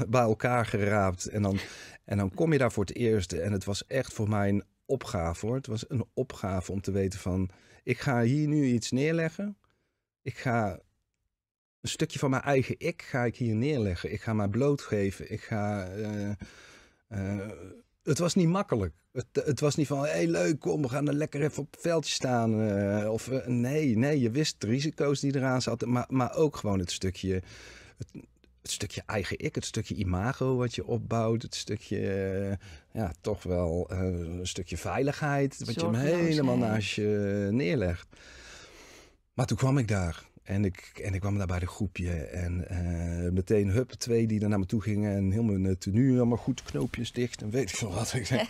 bij, elkaar geraapt. En dan, en dan kom je daar voor het eerst. En het was echt voor mij een opgave hoor. Het was een opgave om te weten van... ik ga hier nu iets neerleggen. Ik ga een stukje van mijn eigen ik ga ik hier neerleggen. Ik ga mij blootgeven. Ik ga... Eh, het was niet makkelijk. Het, het was niet van, hé hey, leuk, kom, we gaan er lekker even op het veldje staan. Eh, of eh, nee, nee, je wist de risico's die eraan zaten. Maar, maar ook gewoon het stukje, het, stukje eigen ik, het stukje imago wat je opbouwt. Het stukje, eh, ja, toch wel een stukje veiligheid. Wat je hem helemaal naast je neerlegt. Maar toen kwam ik daar. En ik, en ik kwam daar bij de groepje. En eh, meteen, hup, twee die er naar me toe gingen. En heel mijn eh, tenue, allemaal goed, knoopjes dicht. En weet ik veel wat. ik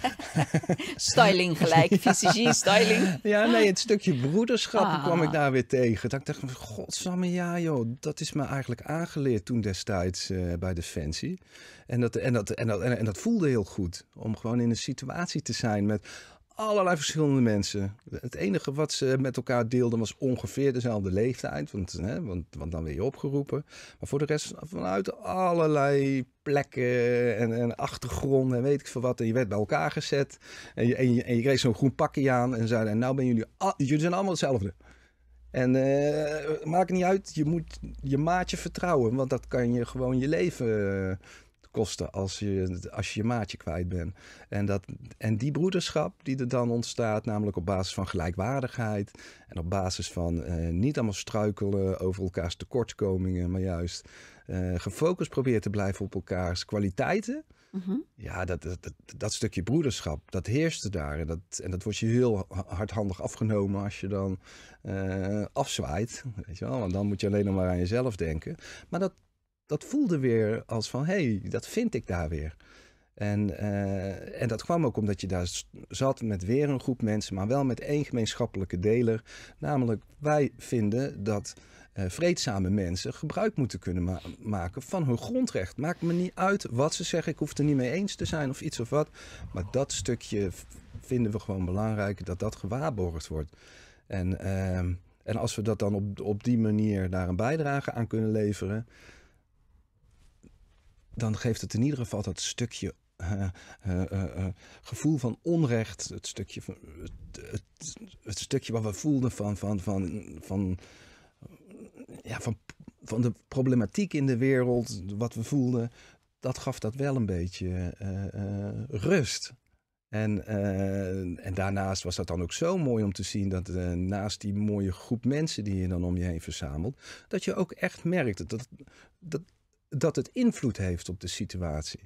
styling gelijk, visagie, styling. Ja, nee, het stukje broederschap ah. kwam ik daar weer tegen. Dat ik dacht, godsamme, ja joh. Dat is me eigenlijk aangeleerd toen destijds eh, bij Defensie. En dat, en, dat, en, dat, en dat voelde heel goed. Om gewoon in een situatie te zijn met allerlei verschillende mensen. Het enige wat ze met elkaar deelden was ongeveer dezelfde leeftijd, want, hè, want, want dan weer je opgeroepen. Maar voor de rest vanuit allerlei plekken en, en achtergronden en weet ik veel wat. En je werd bij elkaar gezet en je, en je, en je kreeg zo'n groen pakje aan en zeiden, en nou ben jullie, jullie zijn allemaal hetzelfde. En eh, maakt niet uit, je moet je maatje vertrouwen, want dat kan je gewoon je leven... Eh, kosten als je, als je je maatje kwijt bent. En, dat, en die broederschap die er dan ontstaat, namelijk op basis van gelijkwaardigheid en op basis van eh, niet allemaal struikelen over elkaars tekortkomingen, maar juist eh, gefocust proberen te blijven op elkaars kwaliteiten. Mhm. Ja, dat, dat, dat, dat, stukje broederschap, dat heerste daar. En dat, en dat wordt je heel hardhandig afgenomen als je dan eh, afzwaait. Weet je wel? Want dan moet je alleen nog maar aan jezelf denken. Maar dat, dat voelde weer als van hey, dat vind ik daar weer. En, eh, en dat kwam ook omdat je daar zat met weer een groep mensen, maar wel met één gemeenschappelijke deler. Namelijk, wij vinden dat eh, vreedzame mensen gebruik moeten kunnen maken van hun grondrecht. Maakt me niet uit wat ze zeggen, ik hoef het er niet mee eens te zijn of iets of wat. Maar dat stukje vinden we gewoon belangrijk, dat dat gewaarborgd wordt. En, ehm, en als we dat dan op, op die manier daar een bijdrage aan kunnen leveren dan geeft het in ieder geval dat stukje eh, eh, gevoel van onrecht, het stukje, van, het, het, stukje wat we voelden van, van, van, van, ja, van, van de problematiek in de wereld, wat we voelden, dat gaf dat wel een beetje eh, rust. En, en daarnaast was dat dan ook zo mooi om te zien dat naast die mooie groep mensen die je dan om je heen verzamelt, dat je ook echt merkte dat, dat dat het invloed heeft op de situatie.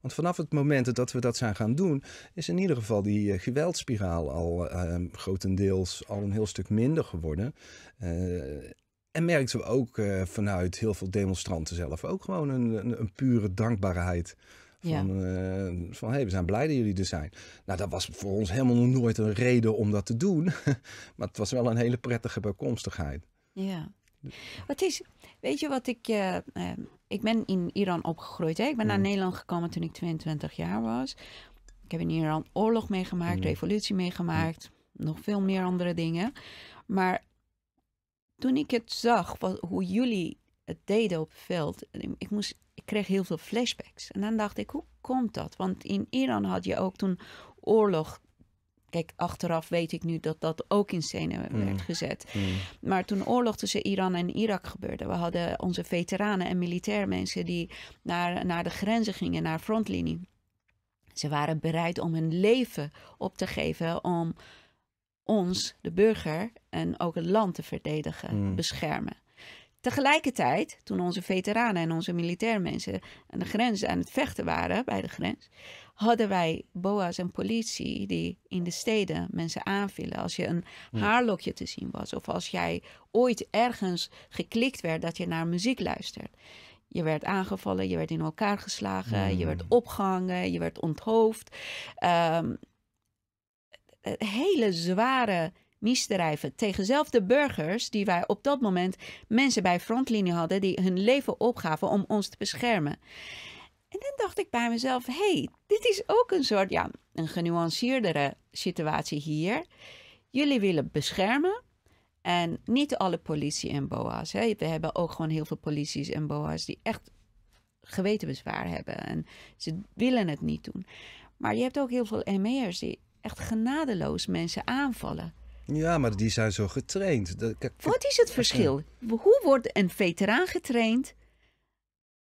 Want vanaf het moment dat we dat zijn gaan doen, is in ieder geval die uh, geweldspiraal al ehm, grotendeels al een heel stuk minder geworden. Eh, en merkten we ook eh, vanuit heel veel demonstranten zelf ook gewoon een, een, pure dankbaarheid. Van, ja. van hey, we zijn blij dat jullie er zijn. Nou, dat was voor ons helemaal nooit een reden om dat te doen. maar het was wel een hele prettige bijkomstigheid. Ja, wat is, weet je wat ik, eh, ehm, ik ben in Iran opgegroeid. Hè? Ik ben naar mm. Nederland gekomen toen ik 22 jaar was. Ik heb in Iran oorlog meegemaakt, mm. revolutie meegemaakt, mm. nog veel meer andere dingen. Maar toen ik het zag, hoe jullie het deden op het veld, ik, moest, ik kreeg heel veel flashbacks. En dan dacht ik, hoe komt dat? Want in Iran had je ook toen oorlog Kijk, achteraf weet ik nu dat dat ook in scène werd mm. gezet. Mm. Maar toen oorlog tussen Iran en Irak gebeurde, we hadden onze veteranen en militair mensen die naar, naar de grenzen gingen, naar frontlinie. Ze waren bereid om hun leven op te geven om ons, de burger, en ook het land te verdedigen, mm. beschermen. Tegelijkertijd, toen onze veteranen en onze militair mensen aan de grens aan het vechten waren, bij de grens, hadden wij boa's en politie die in de steden mensen aanvielen. Als je een hm. haarlokje te zien was, of als jij ooit ergens geklikt werd dat je naar muziek luistert. Je werd aangevallen, je werd in elkaar geslagen, je werd hm. opgehangen, je werd onthoofd. Um, hele zware misdrijven tegen zelf de burgers die wij op dat moment mensen bij frontlinie hadden die hun leven opgaven om ons te beschermen. En dan dacht ik bij mezelf: hey, dit is ook een soort, ja, een genuanceerdere situatie hier. Jullie willen beschermen. En niet alle politie en boa's. Hè. We hebben ook gewoon heel veel polities en boa's die echt bezwaar hebben. En ze willen het niet doen. Maar je hebt ook heel veel ME'ers die echt genadeloos mensen aanvallen. Ja, maar die zijn zo getraind. Wat is het verschil? Hoe wordt een veteraan getraind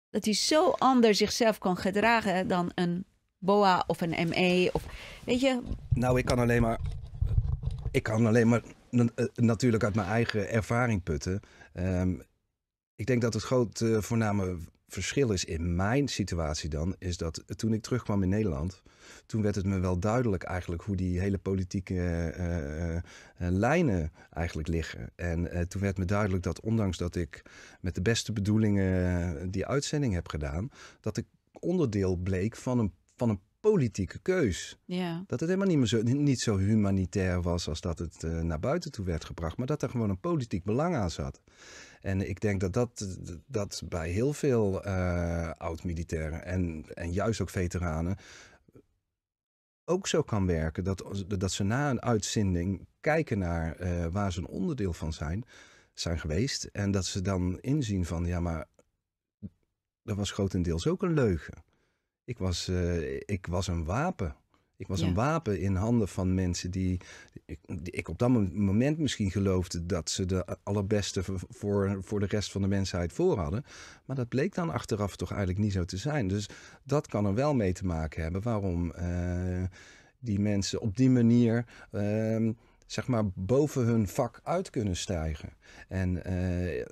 dat hij zo anders zichzelf kan gedragen dan een BOA of een ME? Of, weet je? Nou, ik kan alleen maar. Ik kan alleen maar eh, natuurlijk uit mijn eigen ervaring putten. Ehm, ik denk dat het grote eh, voorname verschil is in mijn situatie dan, is dat toen ik terugkwam in Nederland, toen werd het me wel duidelijk eigenlijk hoe die hele politieke eh, eh, eh, lijnen eigenlijk liggen. En toen werd me duidelijk dat ondanks dat ik met de beste bedoelingen die uitzending heb gedaan, dat ik onderdeel bleek van een, van een politieke keus. Ja. Dat het helemaal niet, meer zo, niet zo humanitair was als dat het naar buiten toe werd gebracht, maar dat er gewoon een politiek belang aan zat. En ik denk dat dat, dat bij heel veel oud-militairen en, en juist ook veteranen ook zo kan werken. Dat, dat ze na een uitzending kijken naar eh, waar ze een onderdeel van zijn, zijn geweest. En dat ze dan inzien van, ja, maar dat was grotendeels ook een leugen. Ik was, eh, ik was een wapen ik was een wapen in handen van mensen die, ik op dat moment misschien geloofde dat ze de allerbeste voor, voor de rest van de mensheid voor hadden. Maar dat bleek dan achteraf toch eigenlijk niet zo te zijn. Dus dat kan er wel mee te maken hebben waarom eh, die mensen op die manier. Ehm, zeg maar boven hun vak uit kunnen stijgen. En eh,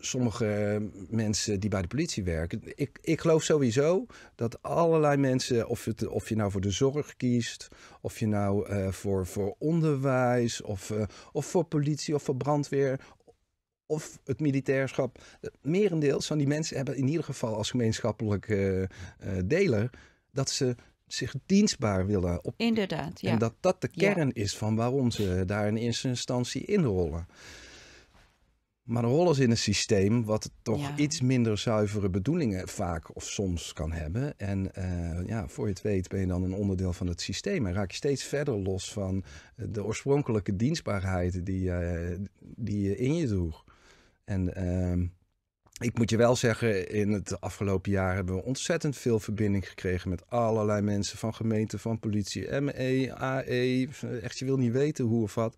sommige mensen die bij de politie werken. Ik, ik geloof sowieso dat allerlei mensen, of, het, of je nou voor de zorg kiest, of je nou eh, voor, voor onderwijs, of, eh, of voor politie, of voor brandweer, of het militairschap. Merendeels van die mensen hebben in ieder geval als gemeenschappelijk eh, deler dat ze zich dienstbaar willen op. Inderdaad, ja. En dat dat de kern is van waarom ze daar in eerste instantie inrollen. Maar een rol is in een systeem wat toch iets minder zuivere bedoelingen vaak of soms kan hebben. En eh, ja, voor je het weet ben je dan een onderdeel van het systeem. En raak je steeds verder los van eh, de oorspronkelijke dienstbaarheid die, eh, die je in je droeg. En ehm, ik moet je wel zeggen, in het afgelopen jaar hebben we ontzettend veel verbinding gekregen met allerlei mensen van gemeente, van politie, ME, AE. Echt, je wil niet weten hoe of wat.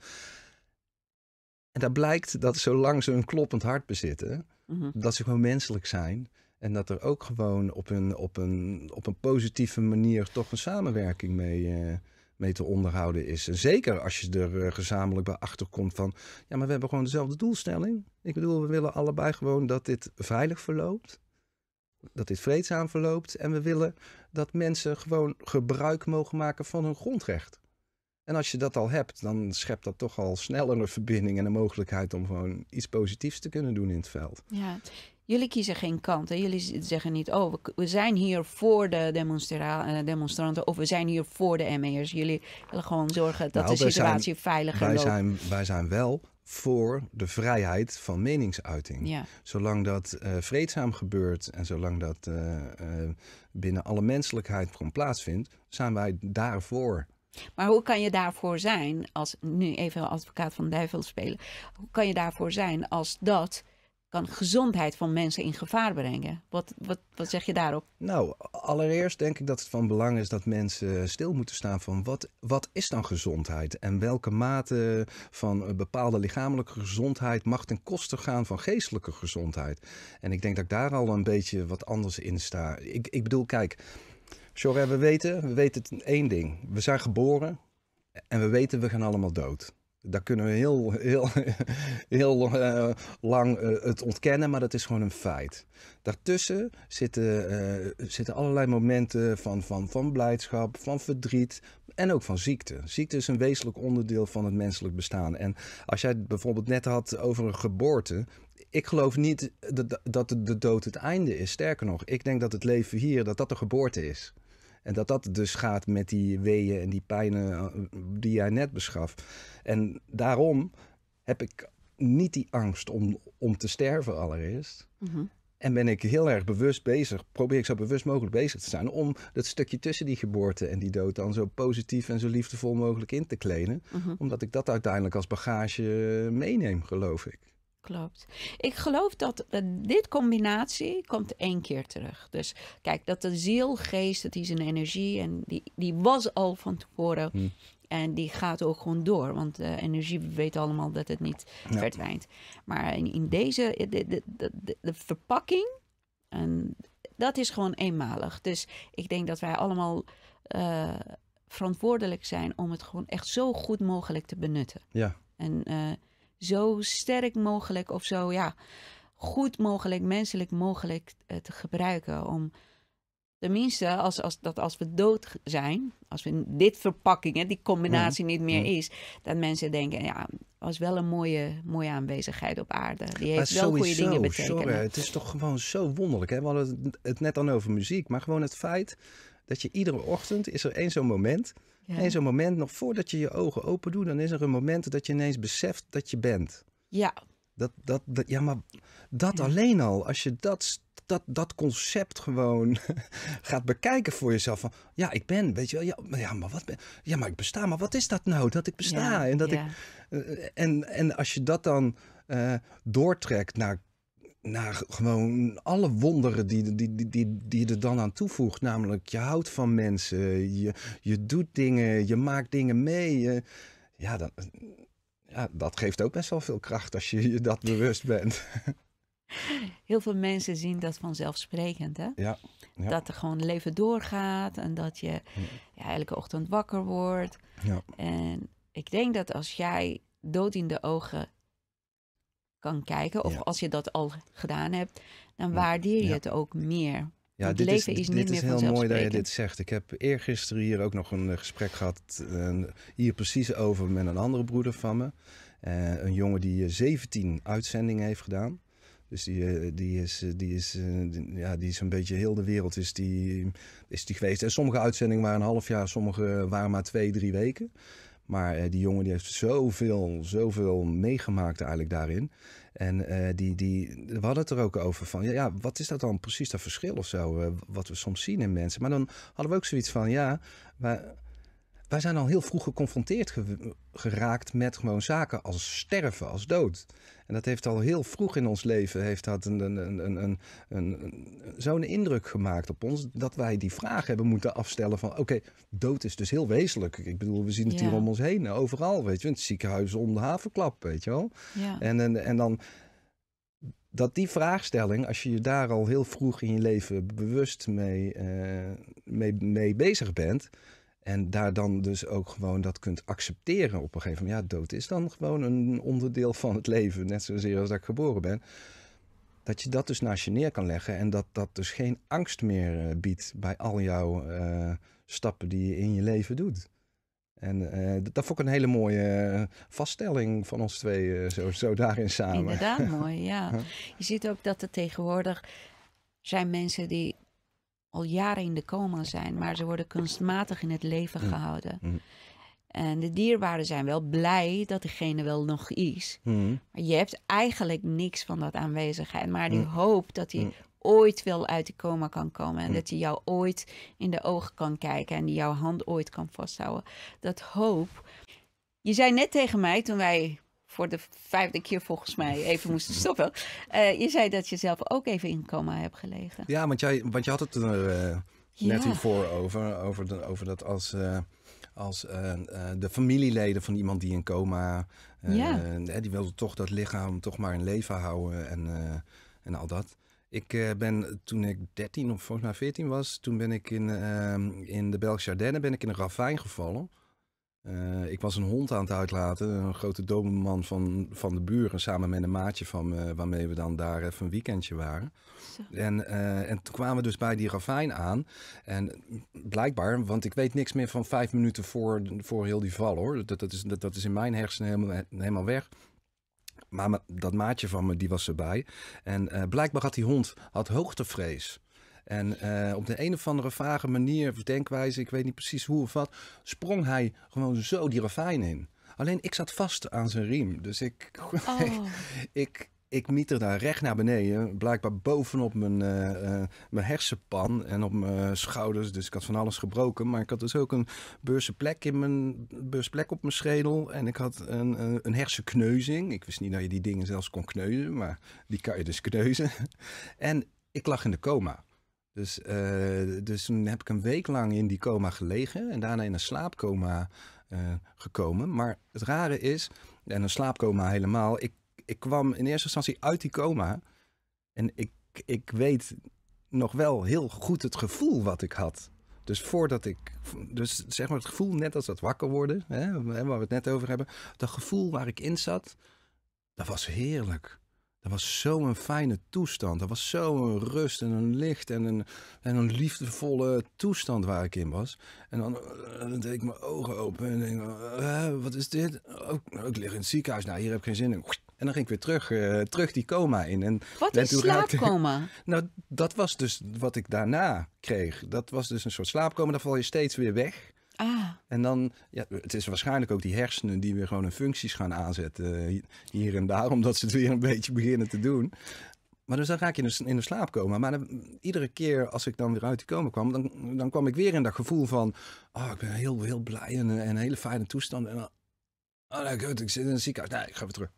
En daar blijkt dat zolang ze een kloppend hart bezitten, mhm. dat ze gewoon menselijk zijn. En dat er ook gewoon op een, op een, op een positieve manier toch een samenwerking mee, eh, mee te onderhouden is. En zeker als je er eh, gezamenlijk bij achterkomt van, ja, maar we hebben gewoon dezelfde doelstelling. Ik bedoel, we willen allebei gewoon dat dit veilig verloopt. Dat dit vreedzaam verloopt. En we willen dat mensen gewoon gebruik mogen maken van hun grondrecht. En als je dat al hebt, dan schept dat toch al sneller een verbinding en een mogelijkheid om gewoon iets positiefs te kunnen doen in het veld. Ja, jullie kiezen geen kant. Hè? Jullie zeggen niet, oh, we, zijn hier voor de eh, demonstranten of we zijn hier voor de ME'ers. Jullie willen gewoon zorgen dat nou, de situatie zijn, veiliger wij Zijn, wij zijn wel voor de vrijheid van meningsuiting. Zolang dat eh, vreedzaam gebeurt en zolang dat eh, binnen alle menselijkheid gewoon plaatsvindt, zijn wij daarvoor. Maar hoe kan je daarvoor zijn, als nu even advocaat van de duivel spelen, hoe kan je daarvoor zijn als dat kan gezondheid van mensen in gevaar brengen? Wat, wat, wat zeg je daarop? Nou, allereerst denk ik dat het van belang is dat mensen stil moeten staan van wat, wat is dan gezondheid? En welke mate van bepaalde lichamelijke gezondheid mag ten koste gaan van geestelijke gezondheid? En ik denk dat ik daar al een beetje wat anders in sta. Ik, ik bedoel, kijk Jorre, we weten, we weten één ding. We zijn geboren en we weten we gaan allemaal dood. Daar kunnen we heel, heel, heel eh, lang eh, het ontkennen, maar dat is gewoon een feit. Daartussen zitten, eh, zitten allerlei momenten van, van, van blijdschap, van verdriet en ook van ziekte. Ziekte is een wezenlijk onderdeel van het menselijk bestaan. En als jij het bijvoorbeeld net had over een geboorte, ik geloof niet dat, dat de dood het einde is. Sterker nog, ik denk dat het leven hier, dat dat de geboorte is. En dat dat dus gaat met die weeën en die pijnen eh, die jij net beschaf. En daarom heb ik niet die angst om, om te sterven allereerst. Mhm. En ben ik heel erg bewust bezig, probeer ik zo bewust mogelijk bezig te zijn om dat stukje tussen die geboorte en die dood dan zo positief en zo liefdevol mogelijk in te kleden. Mhm. Omdat ik dat uiteindelijk als bagage meeneem, geloof ik. Klopt. Ik geloof dat eh, dit combinatie komt één keer terug. Dus kijk, dat de ziel, geest, dat is een energie en die, die was al van tevoren. Hmm. En die gaat ook gewoon door, want uh, energie, we weten allemaal dat het niet verdwijnt. Maar in, in deze, eh, de, de, de, de verpakking, en dat is gewoon eenmalig. Dus ik denk dat wij allemaal eh, verantwoordelijk zijn om het gewoon echt zo goed mogelijk te benutten. Ja. En zo sterk mogelijk of zo ja, goed mogelijk, menselijk mogelijk eh, te gebruiken. Om tenminste, als, als, dat als we dood zijn, als we in dit verpakking, hè, die combinatie mm-hmm. niet meer mm-hmm. is, dat mensen denken, ja, was wel een mooie, mooie aanwezigheid op aarde. Die heeft wel goede dingen betekend. het is toch gewoon zo wonderlijk. Hè? We hadden het net dan over muziek, maar gewoon het feit dat je iedere ochtend is er één zo'n moment ja. zo'n moment, nog voordat je je ogen open doet, dan is er een moment dat je ineens beseft dat je bent. Ja. Dat, dat, dat ja, maar dat alleen al, als je dat, dat, dat concept gewoon gaat bekijken voor jezelf. Van, ja, ik ben, weet je wel, ja, maar, ja, maar wat ben, ja, maar ik besta. Maar wat is dat nou, dat ik besta? en, dat ik, eh, en, en als je dat dan eh, doortrekt naar naar gewoon alle wonderen die, die, die, die, die er dan aan toevoegt. Namelijk, je houdt van mensen, je, je doet dingen, je maakt dingen mee. ja, dan, ja, dat geeft ook best wel veel kracht als je je dat bewust bent. Heel veel mensen zien dat vanzelfsprekend, hè? Ja, Dat er gewoon leven doorgaat en dat je ja, elke ochtend wakker wordt. En ik denk dat als jij dood in de ogen kan kijken. Of als je dat al gedaan hebt, dan waardeer je het ook meer. Ja, het dit leven is, is is heel mooi dat je dit zegt. Ik heb eergisteren hier ook nog een eh, gesprek gehad, hier precies over met een andere broeder van me. Eh, een jongen die 17 eh, uitzendingen heeft gedaan. Dus die, die, is, die, is, ja, die is een beetje heel de wereld is die, is die geweest. En sommige uitzendingen waren een half jaar, sommige waren maar twee, drie weken. Maar eh, die jongen die heeft zoveel, zoveel meegemaakt eigenlijk daarin. En eh, die, die, we hadden het er ook over van, ja, wat is dat dan precies dat verschil of zo? Eh, wat we soms zien in mensen. Maar dan hadden we ook zoiets van, ja, wij, wij zijn al heel vroeg geconfronteerd geraakt met gewoon zaken als sterven, als dood. En dat heeft al heel vroeg in ons leven heeft dat een, een, een, een zo'n indruk gemaakt op ons. Dat wij die vraag hebben moeten afstellen van oké, dood is dus heel wezenlijk. Ik bedoel, we zien het hier om ons heen, overal. Weet je, in het ziekenhuis om de havenklap, weet je wel. Ja. En, en, dan dat die vraagstelling, als je je daar al heel vroeg in je leven bewust mee, eh, mee, mee bezig bent, en daar dan dus ook gewoon dat kunt accepteren op een gegeven moment. Ja, dood is dan gewoon een onderdeel van het leven, net zozeer als dat ik geboren ben. Dat je dat dus naast je neer kan leggen en dat dat dus geen angst meer eh, biedt bij al jouw eh, stappen die je in je leven doet. En eh, dat vond ik een hele mooie vaststelling van ons twee, zo, zo daarin samen. Inderdaad, mooi, ja. Je ziet ook dat er tegenwoordig zijn mensen die al jaren in de coma zijn, maar ze worden kunstmatig in het leven mm. gehouden. Mm. En de dierbaren zijn wel blij dat diegene wel nog is. Mm. Maar je hebt eigenlijk niks van dat aanwezigheid. Maar die hoop dat hij ooit wel uit de coma kan komen. En dat hij jou ooit in de ogen kan kijken en die jouw hand ooit kan vasthouden. Dat hoop. Je zei net tegen mij toen wij voor de vijfde keer volgens mij even moesten stoppen. Eh, je zei dat je zelf ook even in coma hebt gelegen. Ja, want, jij, want je had het er eh, net ja. hiervoor over. Over, over dat als, eh, als de familieleden van iemand die in coma... ja. die wilden toch dat lichaam toch maar in leven houden en, en al dat. Ik ben toen ik 13 of volgens mij 14 was, toen ben ik in, in de Belgische Ardennen ben ik in een ravijn gevallen. Eh, ik was een hond aan het uitlaten, een grote doberman van, van de buren, samen met een maatje van me, waarmee we dan daar even een weekendje waren. En, eh, en toen kwamen we dus bij die ravijn aan. En blijkbaar, want ik weet niks meer van vijf minuten voor, voor heel die val hoor. Dat, dat, is, dat, dat is in mijn hersenen helemaal, helemaal weg. Maar dat maatje van me, die was erbij. En eh, blijkbaar had die hond had hoogtevrees. En eh, op de een of andere vage manier, of denkwijze, ik weet niet precies hoe of wat, sprong hij gewoon zo die ravijn in. Alleen ik zat vast aan zijn riem. Dus ik, oh. ik, ik er daar recht naar beneden. Blijkbaar bovenop mijn, eh, eh, mijn hersenpan en op mijn schouders. Dus ik had van alles gebroken. Maar ik had dus ook een beursenplek, in mijn, beursplek op mijn schedel. En ik had een, een, hersenkneuzing. Ik wist niet dat je die dingen zelfs kon kneuzen. Maar die kan je dus kneuzen. En ik lag in de coma. Dus, uh, dus toen heb ik een week lang in die coma gelegen en daarna in een slaapcoma eh, gekomen. Maar het rare is, en een slaapcoma helemaal, ik, ik kwam in eerste instantie uit die coma. En ik, ik weet nog wel heel goed het gevoel wat ik had. Dus voordat ik, dus zeg maar het gevoel net als dat wakker worden, hè, waar we het net over hebben, dat gevoel waar ik in zat, dat was heerlijk. Dat was zo'n fijne toestand. Dat was zo'n rust en een licht en een, en een liefdevolle toestand waar ik in was. En dan, eh, deed ik mijn ogen open en denk eh, wat is dit? Oh, nou, ik lig in het ziekenhuis. Nou, hier heb ik geen zin in. En dan ging ik weer terug, eh, terug die coma in. En, wat is slaapcoma? Nou, dat was dus wat ik daarna kreeg. Dat was dus een soort slaapcoma. Dan val je steeds weer weg. Ah. En dan, ja, het is waarschijnlijk ook die hersenen die weer gewoon hun functies gaan aanzetten eh, hier en daar, omdat ze het weer een beetje beginnen te doen. Maar dus dan raak je in de, in slaap komen. Maar iedere keer als ik dan weer uit die komen kwam, dan, dan kwam ik weer in dat gevoel van, oh, ik ben heel, heel blij en, een hele fijne toestand. En oh, ik zit in een ziekenhuis. Nee, ik ga weer terug.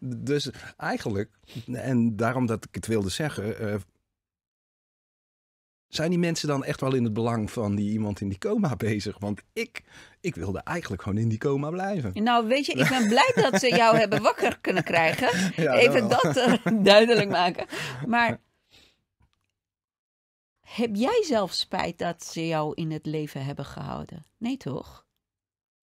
dus eigenlijk, en daarom dat ik het wilde zeggen, eh, zijn die mensen dan echt wel in het belang van die iemand in die coma bezig? Want ik, ik wilde eigenlijk gewoon in die coma blijven. Nou, weet je, ik ben blij dat ze jou hebben wakker kunnen krijgen. Even dat, eh, duidelijk maken. Maar heb jij zelf spijt dat ze jou in het leven hebben gehouden? Nee, toch?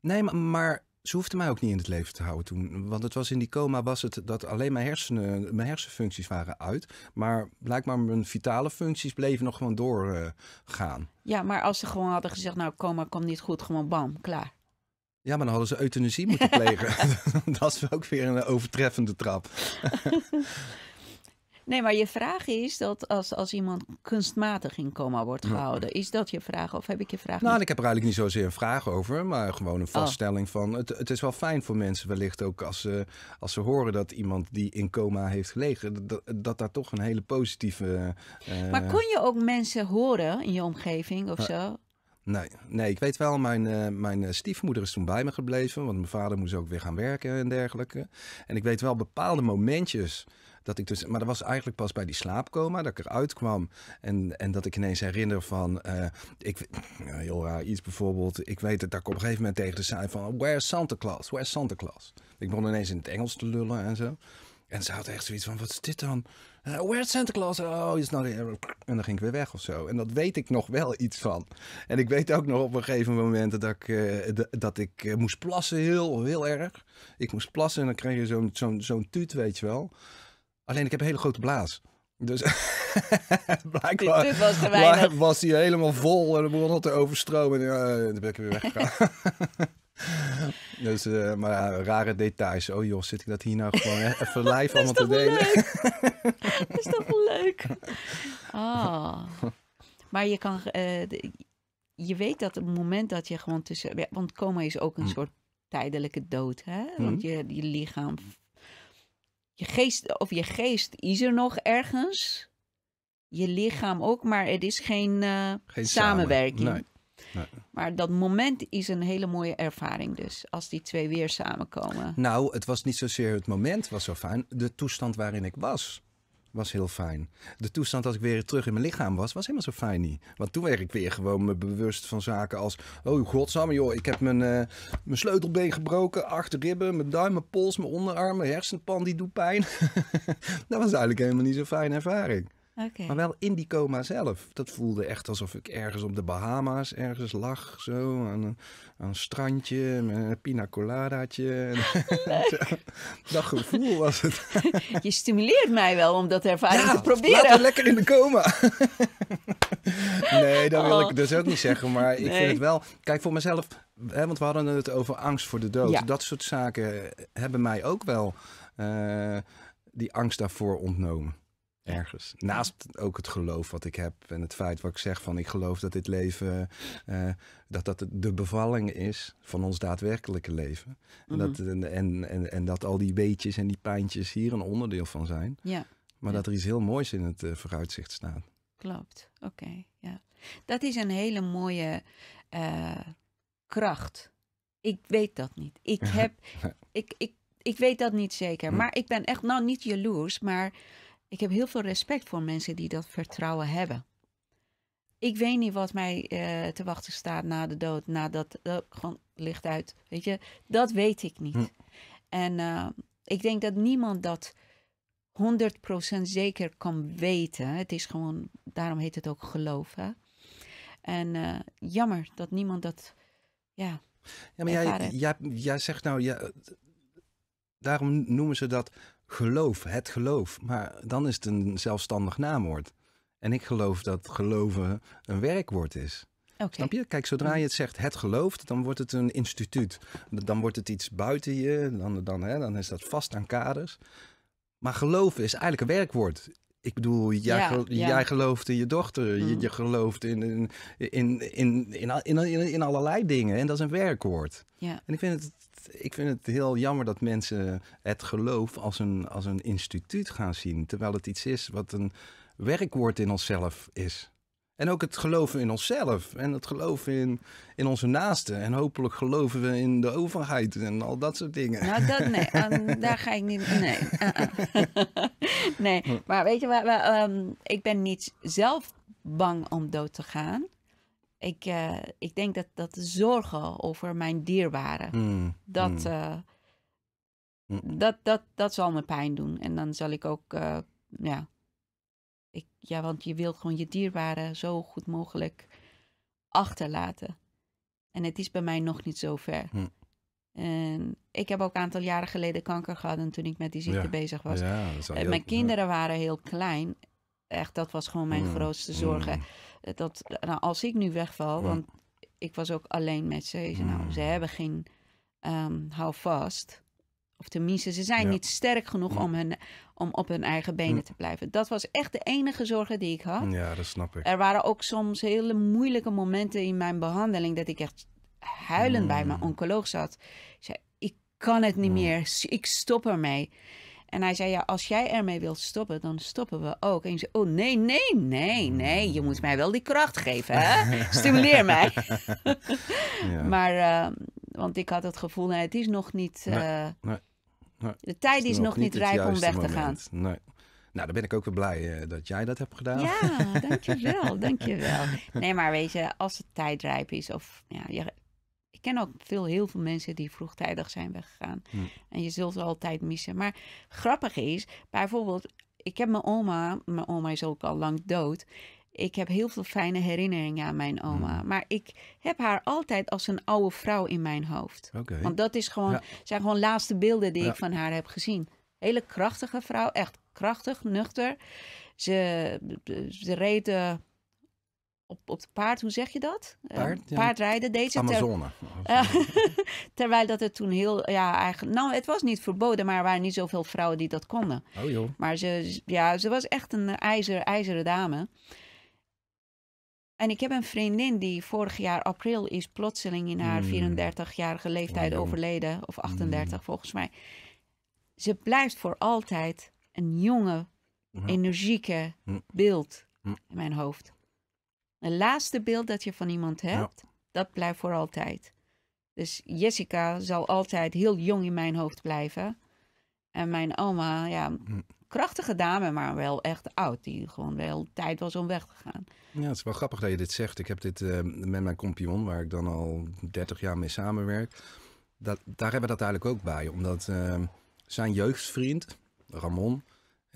Nee, maar ze hoefde mij ook niet in het leven te houden toen. Want het was in die coma was het dat alleen mijn hersenen, mijn hersenfuncties waren uit. Maar blijkbaar mijn vitale functies bleven nog gewoon doorgaan. ja, maar als ze gewoon hadden gezegd, nou coma komt niet goed, gewoon bam, klaar. Ja, maar dan hadden ze euthanasie moeten plegen. dat is ook weer een overtreffende trap. Nee, maar je vraag is dat als, als iemand kunstmatig in coma wordt gehouden, is dat je vraag of heb ik je vraag? Nou, ik heb er eigenlijk niet zozeer een vraag over, maar gewoon een oh. vaststelling van het, het is wel fijn voor mensen wellicht ook als ze, als ze horen dat iemand die in coma heeft gelegen, dat, dat daar toch een hele positieve. Eh, maar kon je ook mensen horen in je omgeving of zo? Nee, nee, ik weet wel, mijn, eh, mijn eh, stiefmoeder is toen bij me gebleven, want mijn vader moest ook weer gaan werken en dergelijke. En ik weet wel bepaalde momentjes dat ik dus, maar dat was eigenlijk pas bij die slaapcoma dat ik eruit kwam. En, en dat ik ineens herinner van, eh, ik, heel raar, iets bijvoorbeeld. Ik weet dat ik op een gegeven moment tegen de zei van, where's Santa Claus? Where's Santa Claus? Ik begon ineens in het Engels te lullen en zo. En ze had echt zoiets van, wat is dit dan? Uh, where's Santa Claus? Oh, is not here. En dan ging ik weer weg of zo. En dat weet ik nog wel iets van. En ik weet ook nog op een gegeven moment dat ik, eh, dat ik moest plassen heel, heel erg. Ik moest plassen en dan kreeg je zo'n zo'n zo'n tuut, weet je wel. Alleen ik heb een hele grote blaas. Dus blijkbaar was, hij helemaal vol en dan begon het te overstromen. En uh, ben ik weer weggegaan. dus, eh, maar rare details. Oh joh, zit ik dat hier nou gewoon even live allemaal te delen? dat is toch leuk? Ah. Oh. Maar je kan... Eh, je weet dat het moment dat je gewoon tussen... want coma is ook een hm. soort tijdelijke dood, hè? Want hm. je, je lichaam je geest, of je geest is er nog ergens. Je lichaam ook, maar het is geen, eh, samenwerking. Nee. Nee. Maar dat moment is een hele mooie ervaring dus, als die twee weer samenkomen. Nou, het was niet zozeer het moment was zo fijn, de toestand waarin ik was was heel fijn. De toestand als ik weer terug in mijn lichaam was, was helemaal zo fijn niet. Want toen werd ik weer gewoon me bewust van zaken als... Oh, godsamme joh, ik heb mijn, eh, mijn sleutelbeen gebroken, achterribben, mijn duim, mijn pols, mijn onderarm, mijn hersenpan, die doet pijn. dat was eigenlijk helemaal niet zo'n fijne ervaring. Maar wel in die coma zelf. Dat voelde echt alsof ik ergens op de Bahama's ergens lag. Zo aan een, strandje met een pina coladaatje. dat gevoel was het. Je stimuleert mij wel om dat ervaring te proberen. Laat lekker in de coma. nee, dat wil ik oh. dus ook niet zeggen. Maar ik vind het wel. Kijk, voor mezelf. Hè, want we hadden het over angst voor de dood. Dat soort zaken hebben mij ook wel eh, die angst daarvoor ontnomen. Ergens. Naast ook het geloof wat ik heb en het feit wat ik zeg van ik geloof dat dit leven, eh, dat dat de bevalling is van ons daadwerkelijke leven. En, mhm. dat, en, en, en, dat al die beetjes en die pijntjes hier een onderdeel van zijn. Ja. Maar dat er iets heel moois in het eh, vooruitzicht staat. Klopt, oké. ja. Dat is een hele mooie eh, kracht. Ik weet dat niet. Ik heb, ik, ik, ik weet dat niet zeker. Hm. Maar ik ben echt, nou niet jaloers, maar ik heb heel veel respect voor mensen die dat vertrouwen hebben. Ik weet niet wat mij eh, te wachten staat na de dood, nadat dat gewoon licht uit. Weet je, dat weet ik niet. Hm. En eh, ik denk dat niemand dat 100% zeker kan weten. Het is gewoon, daarom heet het ook geloven. En eh, jammer dat niemand dat, ja. Ja, maar jij, jij, jij, zegt nou, ja, daarom noemen ze dat geloof, het geloof. Maar dan is het een zelfstandig naamwoord. En ik geloof dat geloven een werkwoord is. Snap je? Kijk, zodra mm. je het zegt het gelooft, dan wordt het een instituut. Dan wordt het iets buiten je, dan, dan, hè, dan is dat vast aan kaders. Maar geloven is eigenlijk een werkwoord. Ik bedoel, jij, gelooft in je dochter, je, mm. gelooft in, in, in, in, in, in, in, allerlei dingen. En dat is een werkwoord. Ja. En ik vind het ik vind het heel jammer dat mensen het geloof als een, als een instituut gaan zien. Terwijl het iets is wat een werkwoord in onszelf is. En ook het geloven in onszelf en het geloven in, in onze naasten. En hopelijk geloven we in de overheid en al dat soort dingen. Nou, dat, nee, ehm, daar ga ik niet. Nee. Eh, eh. nee, maar weet je, ehm, ik ben niet zelf bang om dood te gaan ik, eh, ik denk dat, dat zorgen over mijn dierbaren, mm, dat, mm. Eh, dat, dat, dat zal me pijn doen. En dan zal ik ook, eh, ja, ik, ja, want je wilt gewoon je dierbaren zo goed mogelijk achterlaten. En het is bij mij nog niet zo ver. Hm. En ik heb ook een aantal jaren geleden kanker gehad en toen ik met die ziekte bezig was. mijn kinderen waren heel klein. Echt, dat was gewoon mijn mm, grootste zorgen. Eh, dat, nou, als ik nu wegval, want ik was ook alleen met ze. Nou, ze mm. hebben geen um, houvast. Of tenminste, ze zijn niet sterk genoeg mm. om, hun, om op hun eigen benen mm. te blijven. Dat was echt de enige zorgen die ik had. Ja, dat snap ik. Er waren ook soms hele moeilijke momenten in mijn behandeling dat ik echt huilend bij mijn oncoloog zat. zei, ik kan het niet meer, ik stop ermee. En hij zei, ja, als jij ermee wilt stoppen, dan stoppen we ook. En je zei, oh nee, nee, nee, nee, je moet mij wel die kracht geven, hè? Stimuleer mij. ja. Maar, ehm, want ik had het gevoel, het is nog niet... nee, eh, nee, De tijd is, nog, niet rijp om weg te gaan. Nee. Nou, dan ben ik ook weer blij eh, dat jij dat hebt gedaan. Ja, dankjewel, dankjewel. Nee, maar weet je, als het tijd rijp is, of ja, je, ik ken ook veel, heel veel mensen die vroegtijdig zijn weggegaan. Hm. En je zult ze altijd missen. Maar grappig is, bijvoorbeeld, ik heb mijn oma, mijn oma is ook al lang dood. Ik heb heel veel fijne herinneringen aan mijn oma. Hm. Maar ik heb haar altijd als een oude vrouw in mijn hoofd. Want dat is gewoon, zijn gewoon laatste beelden die ik van haar heb gezien. Hele krachtige vrouw, echt krachtig, nuchter. Ze, ze reed eh, op, op de paard, hoe zeg je dat? Eh, Paardrijden deed ze. Amazone. terwijl dat het toen heel, ja, eigenlijk, nou, het was niet verboden, maar er waren niet zoveel vrouwen die dat konden. Oh joh. Maar ze, ja, ze was echt een ijzer, ijzeren dame. En ik heb een vriendin die vorig jaar april is plotseling in haar 34-jarige hmm. leeftijd overleden, of 38 hmm. volgens mij. Ze blijft voor altijd een jonge, energieke beeld in mijn hoofd. Een laatste beeld dat je van iemand hebt, dat blijft voor altijd. Dus Jessica zal altijd heel jong in mijn hoofd blijven. En mijn oma, ja, hm. krachtige dame, maar wel echt oud. Die gewoon wel tijd was om weg te gaan. Ja, het is wel grappig dat je dit zegt. Ik heb dit eh, met mijn kompion, waar ik dan al 30 jaar mee samenwerk. Dat, daar hebben we dat eigenlijk ook bij. Omdat uh, zijn jeugdvriend, Ramon,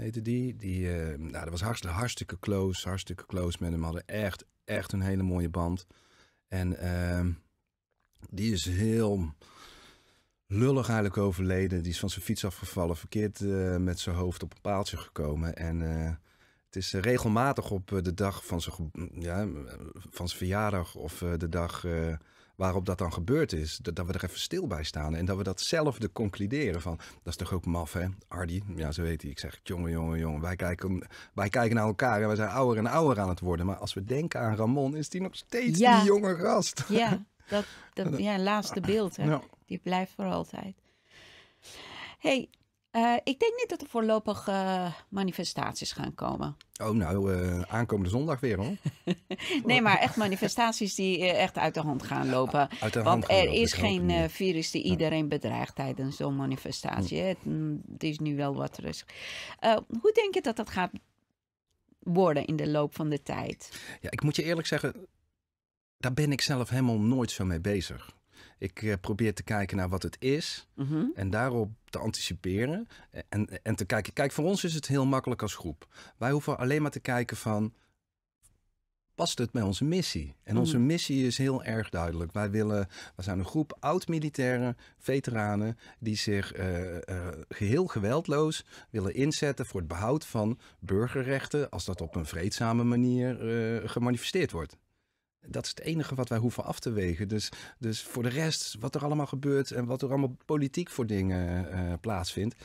heette die. die eh, nou, dat was hartstikke, hartstikke close, hartstikke close met hem. Hadden echt, echt een hele mooie band. En ehm, die is heel lullig eigenlijk overleden. Die is van zijn fiets afgevallen, verkeerd eh, met zijn hoofd op een paaltje gekomen. En eh, het is regelmatig op de dag van zijn, ja, van zijn verjaardag of de dag waarop dat dan gebeurd is, dat, we er even stil bij staan en dat we datzelfde concluderen van, dat is toch ook maf hè, Ardi, ja zo weet hij. Ik zeg, jongen, jongen, jongen, wij kijken, wij kijken naar elkaar en wij zijn ouder en ouder aan het worden. Maar als we denken aan Ramon, is die nog steeds die jonge gast. Ja, dat, dat, ja, laatste beeld hè. Die blijft voor altijd. hey, eh, ik denk niet dat er voorlopig eh, manifestaties gaan komen. Oh, nou, eh, aankomende zondag weer hoor. nee, maar echt manifestaties die echt uit de hand gaan lopen. Want er is geen virus die iedereen bedreigt tijdens zo'n manifestatie. Hm. Het, mm, het, is nu wel wat rustig. hoe denk je dat dat gaat worden in de loop van de tijd? Ja, ik moet je eerlijk zeggen, daar ben ik zelf helemaal nooit zo mee bezig. Ik eh, probeer te kijken naar wat het is mhm. en daarop te anticiperen en, en te kijken. Kijk, voor ons is het heel makkelijk als groep. Wij hoeven alleen maar te kijken van past het met onze missie. En onze mhm. missie is heel erg duidelijk. Wij willen, we zijn een groep oud-militairen, veteranen, die zich eh, eh, geheel geweldloos willen inzetten voor het behoud van burgerrechten, als dat op een vreedzame manier gemanifesteerd wordt. Dat is het enige wat wij hoeven af te wegen. Dus, dus voor de rest, wat er allemaal gebeurt en wat er allemaal politiek voor dingen eh, plaatsvindt.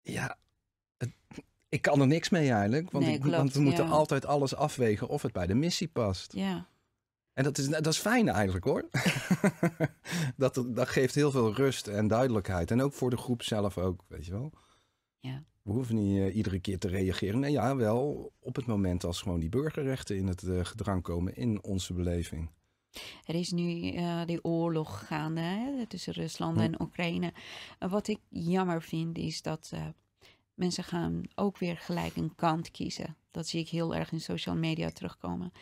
Ja, ik kan er niks mee eigenlijk. Want, we moeten altijd alles afwegen of het bij de missie past. Ja. En dat is, dat is fijn eigenlijk hoor. dat, dat geeft heel veel rust en duidelijkheid. En ook voor de groep zelf ook, weet je wel. Ja. We hoeven niet eh, iedere keer te reageren. Nee, ja, wel op het moment als gewoon die burgerrechten in het eh, gedrang komen in onze beleving. Er is nu eh, die oorlog gaande hè, tussen Rusland en Oekraïne. wat ik jammer vind is dat mensen gaan ook weer gelijk een kant kiezen. Dat zie ik heel erg in social media terugkomen.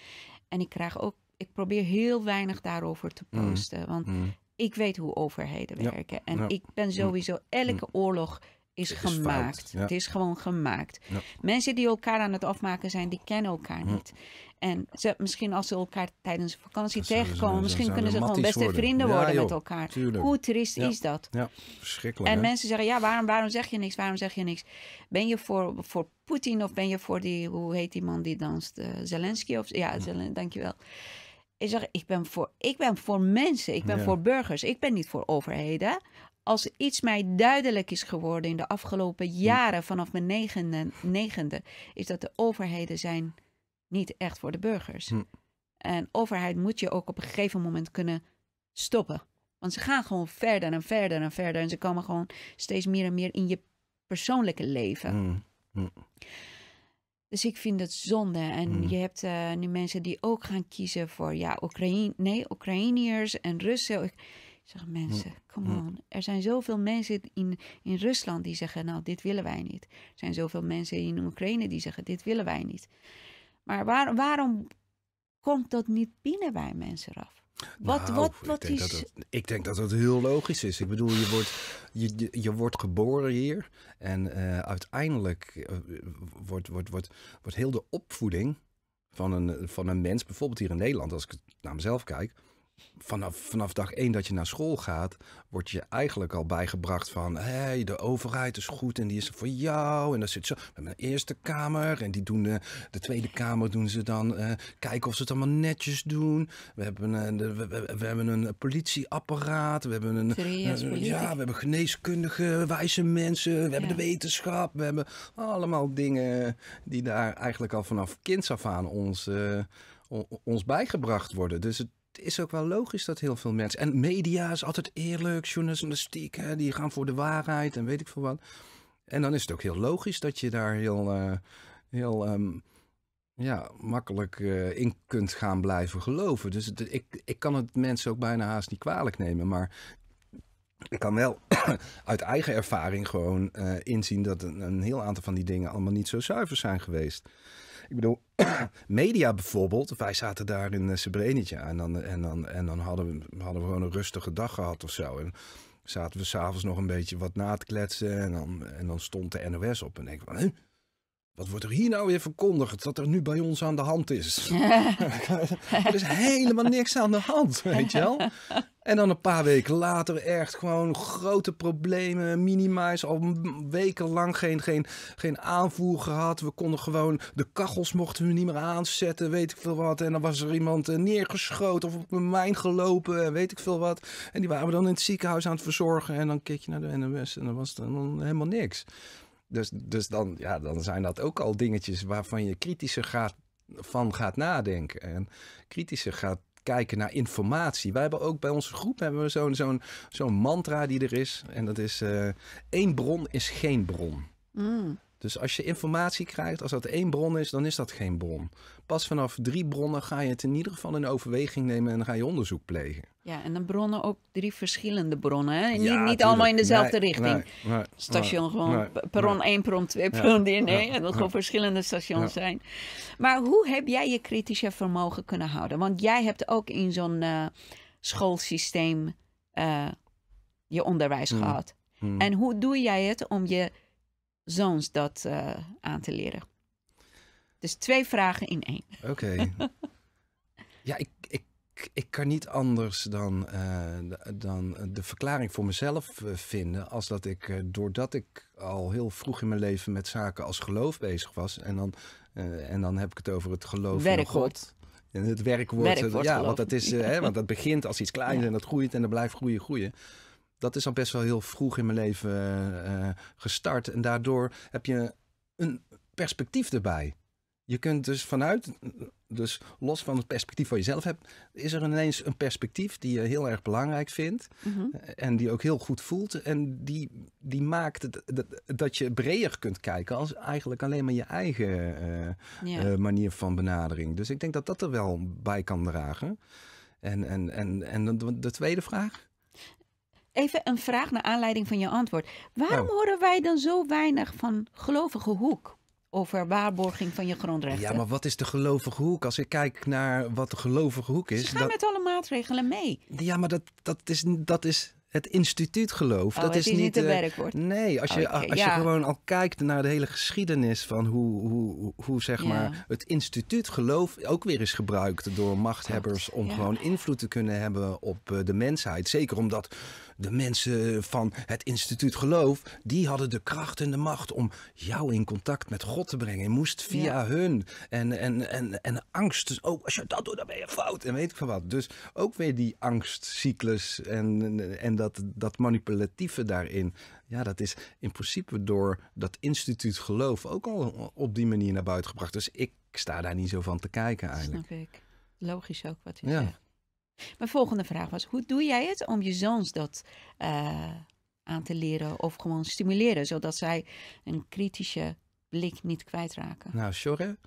En ik krijg ook, ik probeer heel weinig daarover te mm. posten. Want mm. ik weet hoe overheden werken. En ik ben mm. sowieso elke oorlog is gemaakt. Het is gewoon gemaakt. Mensen die elkaar aan het afmaken zijn, die kennen elkaar niet. En ze, misschien als ze elkaar tijdens een vakantie tegenkomen, misschien kunnen ze gewoon beste vrienden worden met elkaar. Tuurlijk. Hoe triest is dat? Ja, verschrikkelijk. En mensen zeggen, ja, waarom, waarom zeg je niks? Waarom zeg je niks? Ben je voor, voor Poetin of ben je voor die, hoe heet die man die danst? Eh, Zelensky of, ja, dankjewel. Ik zeg, ik ben voor, ik ben voor mensen, ik ben voor burgers, ik ben niet voor overheden als iets mij duidelijk is geworden in de afgelopen hm. jaren, vanaf mijn negende, negende is dat de overheden zijn niet echt voor de burgers. zijn. Hm. En overheid moet je ook op een gegeven moment kunnen stoppen. Want ze gaan gewoon verder en verder en verder. En ze komen gewoon steeds meer en meer in je persoonlijke leven. Hm. Dus ik vind dat zonde. En je hebt eh, nu mensen die ook gaan kiezen voor ja, Oekraïne, nee, Oekraïniërs en Russen. Zeggen mensen, come on. Er zijn zoveel mensen in, in Rusland die zeggen, nou, dit willen wij niet. Er zijn zoveel mensen in Oekraïne die zeggen, dit willen wij niet. Maar waar, waarom komt dat niet binnen bij mensen af? Wat, wat, nou, wat ik, denk is... dat ik denk dat dat heel logisch is. Ik bedoel, je wordt, je, je wordt geboren hier en eh, uiteindelijk eh, wordt, wordt, wordt, wordt heel de opvoeding van een, van een mens, bijvoorbeeld hier in Nederland, als ik naar mezelf kijk, vanaf, vanaf dag één dat je naar school gaat, wordt je eigenlijk al bijgebracht van hé, hey, de overheid is goed en die is er voor jou. En dan zit zo met mijn Eerste Kamer en die doen de, eh, de Tweede Kamer doen ze dan eh, kijken of ze het allemaal netjes doen. We hebben, uh, de, we, hebben een politieapparaat, we hebben een, ja, we hebben geneeskundige wijze mensen, we hebben de wetenschap, we hebben allemaal dingen die daar eigenlijk al vanaf kinds af aan ons eh, ons bijgebracht worden. Dus het, is ook wel logisch dat heel veel mensen. En media is altijd eerlijk, journalistiek, hè, die gaan voor de waarheid en weet ik veel wat. En dan is het ook heel logisch dat je daar heel, eh, heel ehm, ja, makkelijk eh, in kunt gaan blijven geloven. Dus ik, ik kan het mensen ook bijna haast niet kwalijk nemen. Maar ik kan wel uit eigen ervaring gewoon eh, inzien dat een, een, heel aantal van die dingen allemaal niet zo zuiver zijn geweest. Ik bedoel, media bijvoorbeeld. Wij zaten daar in eh, Srebrenica en dan, eh, en dan, en dan hadden, we, hadden we gewoon een rustige dag gehad of zo. En zaten we s'avonds nog een beetje wat na te kletsen. En dan, en dan stond de NOS op en denk ik van... Wat wordt er hier nou weer verkondigd dat er nu bij ons aan de hand is? er is helemaal niks aan de hand, weet je wel? En dan een paar weken later echt gewoon grote problemen, minimize, al wekenlang geen, geen, geen aanvoer gehad. We konden gewoon, de kachels mochten we niet meer aanzetten, weet ik veel wat. En dan was er iemand eh, neergeschoten of op een mijn gelopen, eh, weet ik veel wat. En die waren we dan in het ziekenhuis aan het verzorgen en dan keek je naar de NMS en dan was er dan helemaal niks. Dus, dus dan, ja, dan zijn dat ook al dingetjes waarvan je kritischer gaat, van gaat nadenken. En kritischer gaat kijken naar informatie. Wij hebben ook bij onze groep hebben we zo'n zo'n zo'n mantra die er is. En dat is eh, één bron is geen bron. Mm. Dus als je informatie krijgt, als dat één bron is, dan is dat geen bron. Pas vanaf drie bronnen ga je het in ieder geval in overweging nemen en ga je onderzoek plegen. Ja, en dan bronnen ook drie verschillende bronnen. Hè? niet, allemaal in dezelfde richting. Station gewoon perron 1, perron 2, perron 3. Nee, dat gewoon verschillende stations zijn. Maar hoe heb jij je kritische vermogen kunnen houden? Want jij hebt ook in zo'n uh, schoolsysteem eh, je onderwijs hmm. gehad. Hmm. En hoe doe jij het om je zoons dat eh, aan te leren. Dus twee vragen in één. Oké. ja, ik, ik, ik kan niet anders dan, eh, dan de verklaring voor mezelf eh, vinden. Als dat ik, doordat ik al heel vroeg in mijn leven met zaken als geloof bezig was. En dan, en dan heb ik het over het geloof in God. En het werkwoord. werkwoord ja, want dat, is, hè, want dat begint als iets kleins en dat groeit en dat blijft groeien, groeien dat is al best wel heel vroeg in mijn leven eh, eh, gestart. En daardoor heb je een perspectief erbij. Je kunt dus vanuit, dus los van het perspectief van jezelf, zelf hebt, is er ineens een perspectief die je heel erg belangrijk vindt. Mhm. Eh, en die ook heel goed voelt. En die, die maakt dat, dat je breder kunt kijken als eigenlijk alleen maar je eigen manier van benadering. Dus ik denk dat dat er wel bij kan dragen. En, en, en, en de, de tweede vraag? even een vraag naar aanleiding van je antwoord. Waarom oh. horen wij dan zo weinig van gelovige hoek? over waarborging van je grondrechten. Ja, maar wat is de gelovige hoek? Als ik kijk naar wat de gelovige hoek is. Ze met alle maatregelen mee. Ja, maar dat, dat, is, dat is het instituut geloof. Oh, dat is, niet het eh, werkwoord. nee, als, je, als je gewoon al kijkt naar de hele geschiedenis van hoe, hoe, hoe zeg maar het instituut geloof ook weer is gebruikt door machthebbers om gewoon invloed te kunnen hebben op eh, de mensheid. Zeker omdat de mensen van het instituut geloof, die hadden de kracht en de macht om jou in contact met God te brengen. Je moest via hun en, en, en, en angst. Dus ook als je dat doet, dan ben je fout en weet ik van wat. Dus ook weer die angstcyclus en, en dat, dat manipulatieve daarin. Ja, dat is in principe door dat instituut geloof ook al op die manier naar buiten gebracht. Dus ik sta daar niet zo van te kijken eigenlijk. Snap ik. Logisch ook wat je ja. zegt. Mijn volgende vraag was: hoe doe jij het om je zoons dat eh, aan te leren of gewoon stimuleren, zodat zij een kritische blik niet kwijtraken? Nou, Sjorre,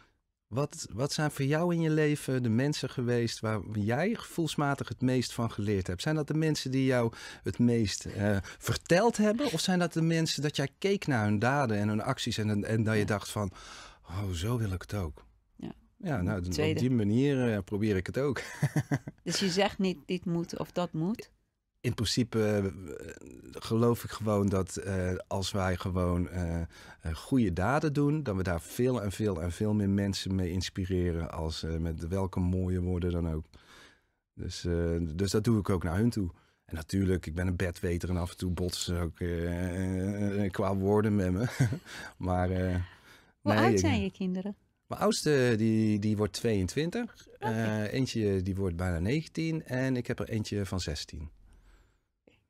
wat, wat zijn voor jou in je leven de mensen geweest waar jij gevoelsmatig het meest van geleerd hebt? Zijn dat de mensen die jou het meest eh, verteld hebben? Of zijn dat de mensen dat jij keek naar hun daden en hun acties en, en, en dat je dacht van, oh, zo wil ik het ook? Ja, nou, op die manier eh, probeer ik het ook. dus je zegt niet dit moet of dat moet? In principe eh, eh, geloof ik gewoon dat als wij gewoon goede daden doen, dat we daar veel en veel en veel meer mensen mee inspireren als met welke mooie woorden dan ook. Dus, dus dat doe ik ook naar hun toe. En natuurlijk, ik ben een bedweter en af en toe botsen ze ook qua woorden met me. maar. Hoe oud zijn je kinderen? Mijn oudste die, die wordt 22. Eh, eentje die wordt bijna 19. En ik heb er eentje van 16.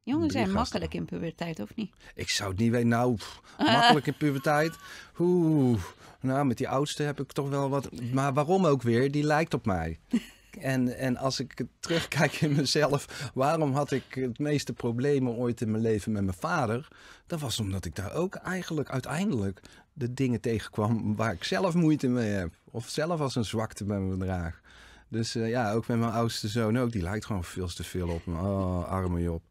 Jongens zijn makkelijk in puberteit, of niet? Ik zou het niet weten. Nou, makkelijk in puberteit. Oeh, nou, met die oudste heb ik toch wel wat. Maar waarom ook weer? Die lijkt op mij. En, en als ik terugkijk in mezelf, waarom had ik het meeste problemen ooit in mijn leven met mijn vader? Dat was omdat ik daar ook eigenlijk uiteindelijk de dingen tegenkwam waar ik zelf moeite mee heb. Of zelf als een zwakte bij me draag. Dus eh, ja, ook met mijn oudste zoon ook. Die lijkt gewoon veel te veel op me. Oh, arme Job.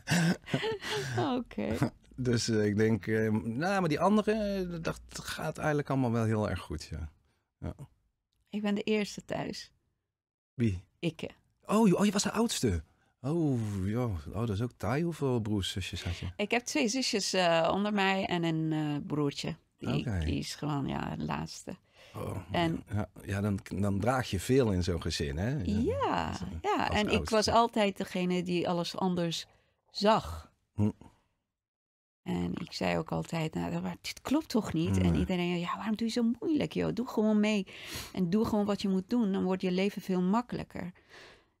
Oké. Dus eh, ik denk, uh, nou, maar die andere, dacht gaat eigenlijk allemaal wel heel erg goed, ja. ja. Ik ben de eerste thuis. Wie? Ikke. Oh, oh, je was de oudste. Oh, ja. Oh, dat is ook taai. Hoeveel broers, zusjes had je? Ik heb twee zusjes eh, onder mij en een eh, broertje. Die, die, is gewoon, ja, de laatste. Oh, en, ja, ja, dan, dan draag je veel in zo'n gezin, hè? Ja, ja. en ik was altijd degene die alles anders zag. Hm. En ik zei ook altijd, nou, dit klopt toch niet? En iedereen, ja, waarom doe je zo moeilijk, joh? Doe gewoon mee en doe gewoon wat je moet doen. Dan wordt je leven veel makkelijker.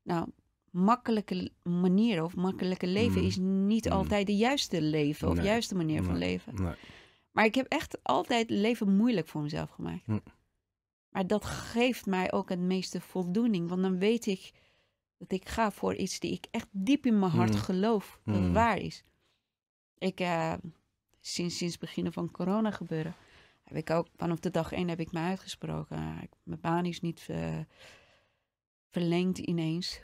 Nou, makkelijke manier of makkelijke leven mm. is niet mm. altijd de juiste leven of nee. juiste manier van leven. Nee. Maar ik heb echt altijd leven moeilijk voor mezelf gemaakt. Mm. Maar dat geeft mij ook het meeste voldoening, want dan weet ik dat ik ga voor iets die ik echt diep in mijn hart geloof dat waar is. Ik, eh, sinds, sinds het begin van corona gebeuren, heb ik ook vanaf de dag één heb ik me uitgesproken. mijn baan is niet eh, verlengd ineens.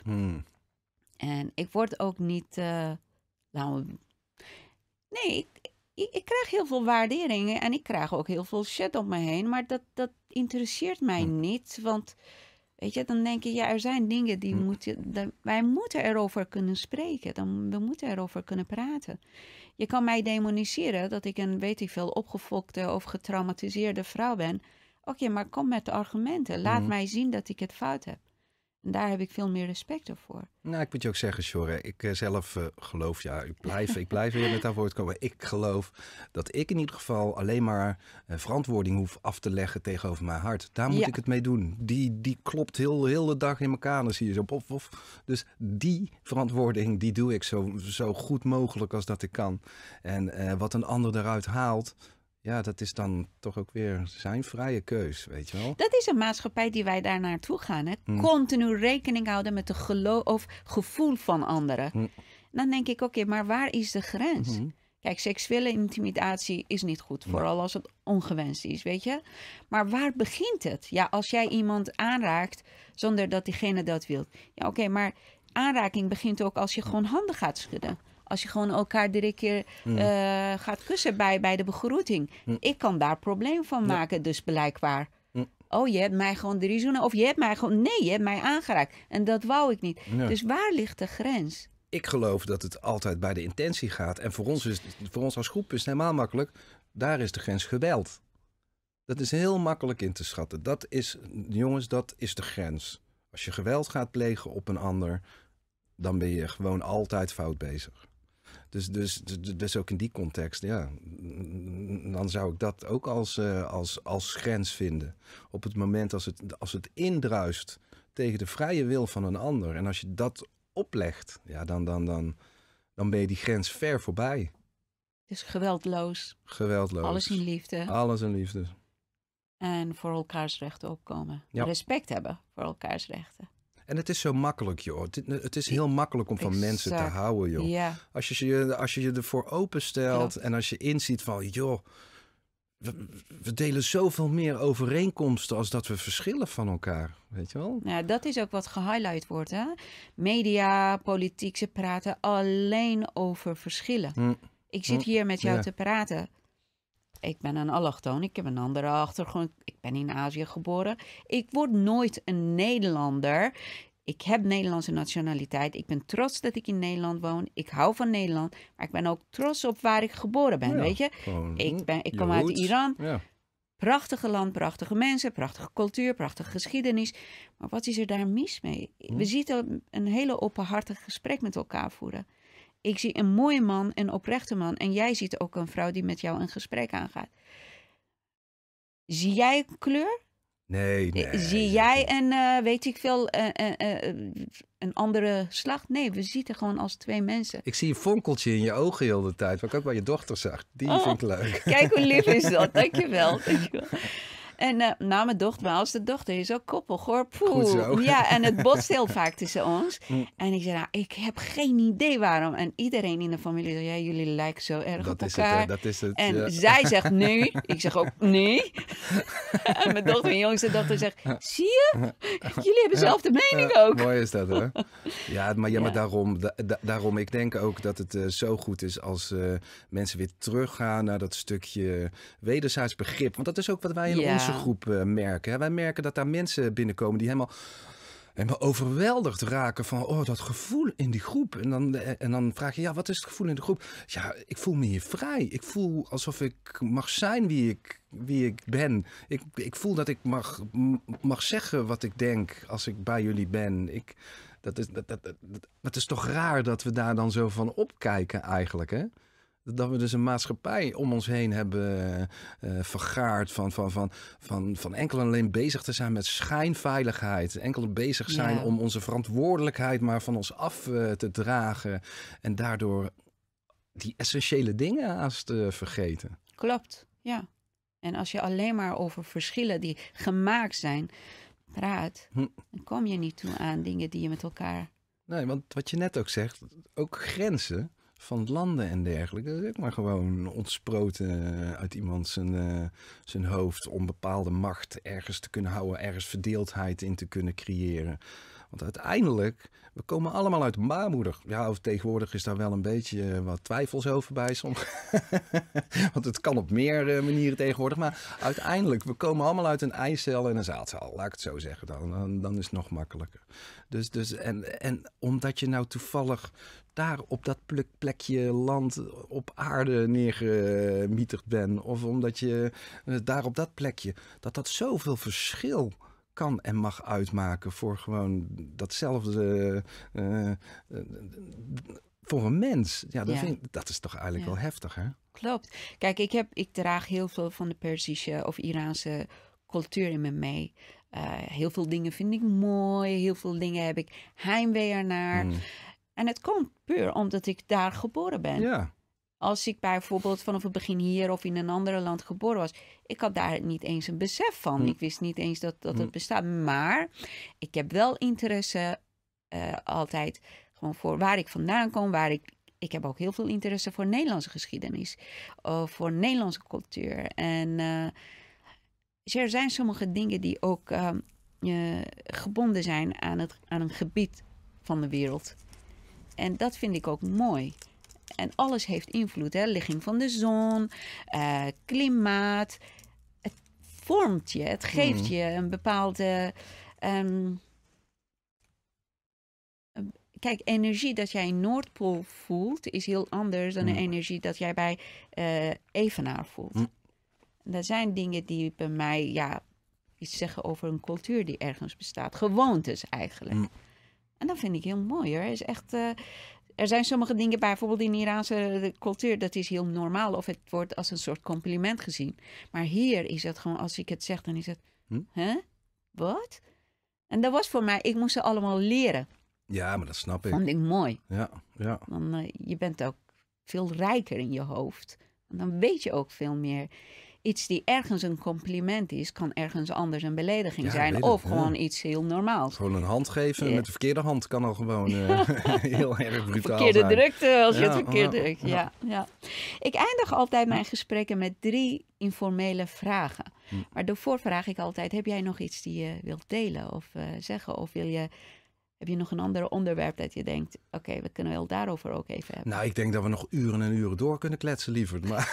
En ik word ook niet. Eh, nou, nee, ik, ik, ik, krijg heel veel waarderingen en ik krijg ook heel veel shit om me heen. Maar dat, dat interesseert mij niet. Want weet je, dan denk je, ja, er zijn dingen die moeten. wij moeten erover kunnen spreken. Dan, we moeten erover kunnen praten. Je kan mij demoniseren dat ik een, weet ik veel, opgefokte of getraumatiseerde vrouw ben. Oké, maar kom met de argumenten. Laat mhm. mij zien dat ik het fout heb daar heb ik veel meer respect voor. Nou, ik moet je ook zeggen, Sjorre, ik eh, zelf eh, geloof, ja, ik blijf, ik blijf weer met haar woord komen. Ik geloof dat ik in ieder geval alleen maar eh, verantwoording hoef af te leggen tegenover mijn hart. Daar moet ik het mee doen. Die, die klopt heel, heel de dag in elkaar. Dan zie je zo pof, pof. Dus die verantwoording, die doe ik zo, zo goed mogelijk als dat ik kan. En wat een ander eruit haalt, ja, dat is dan toch ook weer zijn vrije keus, weet je wel. Dat is een maatschappij die wij daar naartoe gaan. Hè? Hm. Continu rekening houden met het geloof of gevoel van anderen. Hm. Dan denk ik, oké, maar waar is de grens? Hm. Kijk, seksuele intimidatie is niet goed, vooral als het ongewenst is, weet je. Maar waar begint het? Ja, als jij iemand aanraakt zonder dat diegene dat wil. Ja, oké, maar aanraking begint ook als je gewoon handen gaat schudden. Als je gewoon elkaar drie keer mm. eh, gaat kussen bij, bij de begroeting. Mm. Ik kan daar probleem van maken, dus blijkbaar. Mm. Oh, je hebt mij gewoon drie zoenen. Of je hebt mij gewoon. Nee, je hebt mij aangeraakt. En dat wou ik niet. Dus waar ligt de grens? Ik geloof dat het altijd bij de intentie gaat. En voor ons, is, voor ons als groep is het helemaal makkelijk. Daar is de grens geweld. Dat is heel makkelijk in te schatten. Dat is, jongens, dat is de grens. Als je geweld gaat plegen op een ander, dan ben je gewoon altijd fout bezig. Dus dus, dus, dus, dus ook in die context, ja, dan zou ik dat ook als, eh, als, als grens vinden. Op het moment als het, als het indruist tegen de vrije wil van een ander. En als je dat oplegt, ja, dan, dan, dan, dan ben je die grens ver voorbij. Dus geweldloos. Geweldloos. Alles in liefde. Alles in liefde. En voor elkaars rechten opkomen. Respect hebben voor elkaars rechten. En het is zo makkelijk, joh. Het, is heel makkelijk om van mensen te houden, joh. Als, je je, als je je ervoor openstelt en als je inziet van, joh, we, we, delen zoveel meer overeenkomsten als dat we verschillen van elkaar, weet je wel? Ja, dat is ook wat gehighlight wordt, hè? Media, politiek, ze praten alleen over verschillen. Mm. Ik zit mm. hier met jou te praten ik ben een allochtoon, ik heb een andere achtergrond, ik ben in Azië geboren. Ik word nooit een Nederlander. Ik heb Nederlandse nationaliteit. Ik ben trots dat ik in Nederland woon. Ik hou van Nederland. Maar ik ben ook trots op waar ik geboren ben. weet je, ik, ben, ik kom uit Iran. Prachtige land, prachtige mensen, prachtige cultuur, prachtige geschiedenis. Maar wat is er daar mis mee? Hm? We zitten een hele openhartig gesprek met elkaar voeren. Ik zie een mooie man, een oprechte man. En jij ziet ook een vrouw die met jou een gesprek aangaat. Zie jij kleur? Nee, eh, nee. Zie jij een, eh, weet ik veel, eh, een andere slacht? Nee, we zitten gewoon als twee mensen. Ik zie een fonkeltje in je ogen heel de tijd, wat ik ook bij je dochter zag. Die oh, vind ik leuk. Kijk hoe lief is dat, dankjewel. dankjewel. En eh, na nou, mijn dochter, maar als de dochter is ook koppel, hoor. Poeh. Ja, en het botst heel vaak tussen ons. Mm. En ik zeg nou, ik heb geen idee waarom. En iedereen in de familie zei, jullie lijken zo erg dat op is elkaar. dat is het, en zij zegt nee. Ik zeg ook nee. en mijn dochter, en jongste dochter, zegt, zie je? Jullie hebben dezelfde mening ook. mooi is dat, hè? Ja, maar, ja, maar daarom, daarom, ik denk ook dat het eh, zo goed is als eh, mensen weer teruggaan naar dat stukje wederzijds begrip. Want dat is ook wat wij in ons Groep eh, merken. Wij merken dat daar mensen binnenkomen die helemaal helemaal overweldigd raken van oh, dat gevoel in die groep. En dan, eh, en dan vraag je, ja, wat is het gevoel in de groep? Ja, ik voel me hier vrij. Ik voel alsof ik mag zijn wie ik, wie ik ben. Ik, ik voel dat ik mag, mag zeggen wat ik denk als ik bij jullie ben. Ik, dat, is, dat, dat, dat, het is toch raar dat we daar dan zo van opkijken eigenlijk, hè? dat we dus een maatschappij om ons heen hebben eh, eh, vergaard. Van, van, van, van, van enkel en alleen bezig te zijn met schijnveiligheid. Enkel bezig zijn om onze verantwoordelijkheid maar van ons af eh, te dragen. En daardoor die essentiële dingen haast te vergeten. Klopt, ja. En als je alleen maar over verschillen die gemaakt zijn praat, hm. dan kom je niet toe aan dingen die je met elkaar. Nee, want wat je net ook zegt, ook grenzen van landen en dergelijke. Dat is ook maar gewoon ontsproten eh, uit iemand zijn, eh, zijn hoofd om bepaalde macht ergens te kunnen houden, ergens verdeeldheid in te kunnen creëren. Want uiteindelijk, we komen allemaal uit baarmoeder. Ja, of tegenwoordig is daar wel een beetje eh, wat twijfels over bij soms. Want het kan op meer eh, manieren tegenwoordig. Maar uiteindelijk, we komen allemaal uit een eicel en een zaadzaal. Laat ik het zo zeggen. Dan, dan, dan is het nog makkelijker. Dus, dus, en, en omdat je nou toevallig daar op dat plekje land op aarde neergemieterd bent Of omdat je eh, daar op dat plekje. Dat dat zoveel verschil kan en mag uitmaken voor gewoon datzelfde. Eh, eh, voor een mens. Ja, dat, Vind ik, dat is toch eigenlijk wel heftig, hè? Klopt. Kijk, ik, heb, ik draag heel veel van de Persische of Iraanse cultuur in me mee. Eh, heel veel dingen vind ik mooi, heel veel dingen heb ik heimwee ernaar. Mm. En het komt puur omdat ik daar geboren ben. Ja. Als ik bijvoorbeeld vanaf het begin hier of in een ander land geboren was, ik had daar niet eens een besef van. Hm. Ik wist niet eens dat, dat het hm. bestaat. Maar ik heb wel interesse eh, altijd gewoon voor waar ik vandaan kom, waar ik. Ik heb ook heel veel interesse voor Nederlandse geschiedenis, uh, voor Nederlandse cultuur. En eh, er zijn sommige dingen die ook ehm, gebonden zijn aan, het, aan een gebied van de wereld. En dat vind ik ook mooi. En alles heeft invloed. Hè? Ligging van de zon, eh, klimaat. Het vormt je, het geeft hmm. je een bepaalde. Ehm, kijk, energie dat jij in Noordpool voelt is heel anders dan de hmm. energie dat jij bij eh, Evenaar voelt. Hmm. Er zijn dingen die bij mij ja, iets zeggen over een cultuur die ergens bestaat. Gewoontes eigenlijk. En dat vind ik heel mooi hoor. Is echt, eh, er zijn sommige dingen, bijvoorbeeld in de Iraanse cultuur, dat is heel normaal of het wordt als een soort compliment gezien. Maar hier is het gewoon, als ik het zeg, dan is het, hm? hè? Wat? En dat was voor mij, ik moest ze allemaal leren. Ja, maar dat snap ik. Vond ik mooi. Ja, ja. Dan, uh, je bent ook veel rijker in je hoofd. En dan weet je ook veel meer iets die ergens een compliment is, kan ergens anders een belediging zijn. Of gewoon iets heel normaals. Gewoon een hand geven met de verkeerde hand kan al gewoon eh, heel erg brutaal verkeerde zijn. drukte als je het verkeerd drukt. Ja, ja. Ik eindig altijd mijn gesprekken met drie informele vragen. Hm. Maar daarvoor vraag ik altijd, heb jij nog iets die je wilt delen of eh, zeggen? Of wil je heb je nog een ander onderwerp dat je denkt, oké, we kunnen wel daarover ook even hebben? Nou, ik denk dat we nog uren en uren door kunnen kletsen, liever. Maar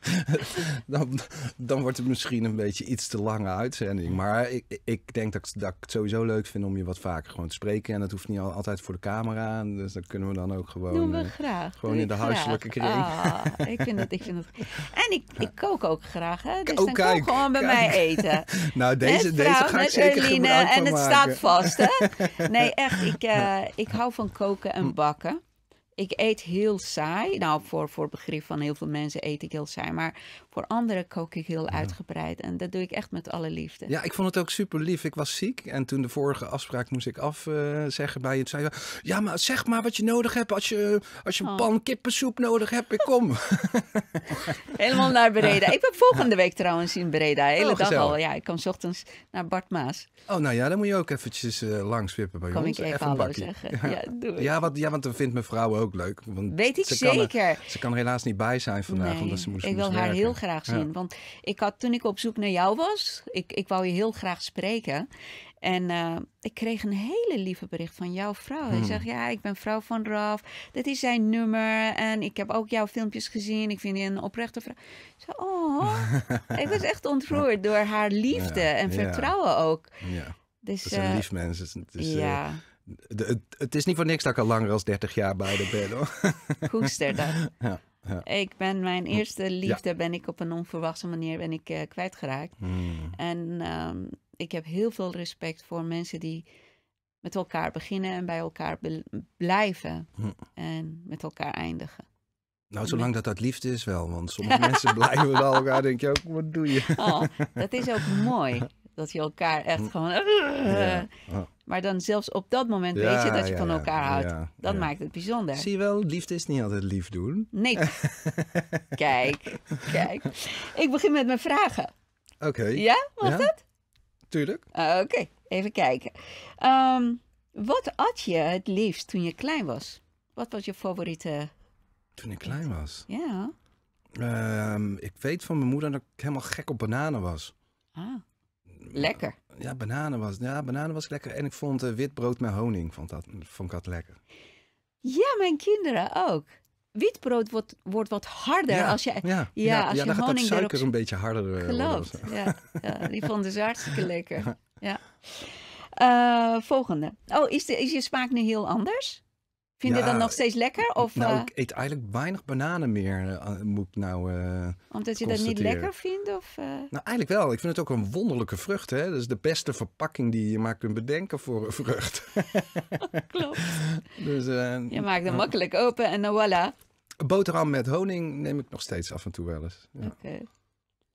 dan, dan wordt het misschien een beetje iets te lange uitzending. Maar ik, ik denk dat, dat ik het sowieso leuk vind om je wat vaker gewoon te spreken. En dat hoeft niet altijd voor de camera. dus dat kunnen we dan ook gewoon... Doen we eh, graag. Gewoon in de huiselijke kring. Ah, ik vind het, ik vind het. En ik, ik kook ook graag, hè. Dus oh, dan kom gewoon bij mij eten. nou, deze, met deze vrouw, ga ik en het staat vast, hè. Nee, echt. Ik, eh, ik hou van koken en bakken ik eet heel saai. Nou, voor, voor begrip van heel veel mensen eet ik heel saai. Maar voor anderen kook ik heel uitgebreid. En dat doe ik echt met alle liefde. Ja, ik vond het ook super lief. Ik was ziek. En toen de vorige afspraak moest ik afzeggen eh, uh, bij je. Zei, ja, maar zeg maar wat je nodig hebt. Als je, als je een oh. pan kippensoep nodig hebt, ik kom. Helemaal naar Breda. Ik ben volgende week trouwens in Breda. Hele oh, dag al. Ja, ik kom s ochtends naar Bart Maas. Oh, nou ja, dan moet je ook eventjes eh, langs wippen bij kom ons. Kom ik even, even hallo zeggen. Ja, ja, ja, want, ja, want dan vindt mevrouw ook leuk. Want Weet ik ze zeker. Kan ze kan helaas niet bij zijn vandaag, omdat ze moest Ik wil haar heel graag zien. Want ik had, toen ik op zoek naar jou was, ik, ik wou je heel graag spreken. En eh, ik kreeg een hele lieve bericht van jouw vrouw. Hij hmm. zegt, ja, ik ben vrouw van Raf. Dat is zijn nummer. En ik heb ook jouw filmpjes gezien. Ik vind je een oprechte vrouw. ik oh, was echt ontroerd door haar liefde en vertrouwen ook. Ja. Dus, het eh, lief mensen. Eh, ja het, het, is niet voor niks dat ik al langer dan 30 jaar bij de ben hoor. dan? dat. Ja, ja. Ik ben mijn hm. eerste liefde ben ik op een onverwachte manier ben ik, eh, kwijtgeraakt. Hm. En ehm, ik heb heel veel respect voor mensen die met elkaar beginnen en bij elkaar blijven. Hm. En met elkaar eindigen. Nou, zolang dat dat liefde is wel, want sommige mensen blijven wel elkaar denk je ook, wat doe je? Oh, dat is ook mooi. Dat je elkaar echt hm. gewoon. Eh, eh. Maar dan zelfs op dat moment weet je dat je van elkaar houdt. dat maakt het bijzonder. Zie je wel, liefde is niet altijd lief doen. Nee. kijk, kijk. Ik begin met mijn vragen. Oké. Ja, mag dat? Tuurlijk. Ah, oké, even kijken. Ehm, wat at je het liefst toen je klein was? Wat was je favoriete... Toen ik klein was? Ja. Ehm, ik weet van mijn moeder dat ik helemaal gek op bananen was. Ah. Lekker. Ja, bananen was, ja, bananen was lekker. En ik vond eh, witbrood met honing, vond, dat, vond ik dat lekker. Ja, mijn kinderen ook. Witbrood wordt, wordt wat harder ja, als je, ja, ja, ja je dan honing dat suiker een beetje harder. Eh, Geloof, ja, Die vonden ze hartstikke lekker. Ja. Uh, volgende. Oh, is, de, is je smaak nu heel anders? Vind je dat nog steeds lekker? Of, nou, eh? ik eet eigenlijk weinig bananen meer, eh, moet ik nou eh, Omdat je dat niet lekker vindt? Of, Nou, eigenlijk wel. Ik vind het ook een wonderlijke vrucht. Hè? Dat is de beste verpakking die je maar kunt bedenken voor een vrucht. Klopt. Dus, je maakt hem makkelijk open en dan voilà. Boterham met honing neem ik nog steeds af en toe wel eens. Ja. Oké,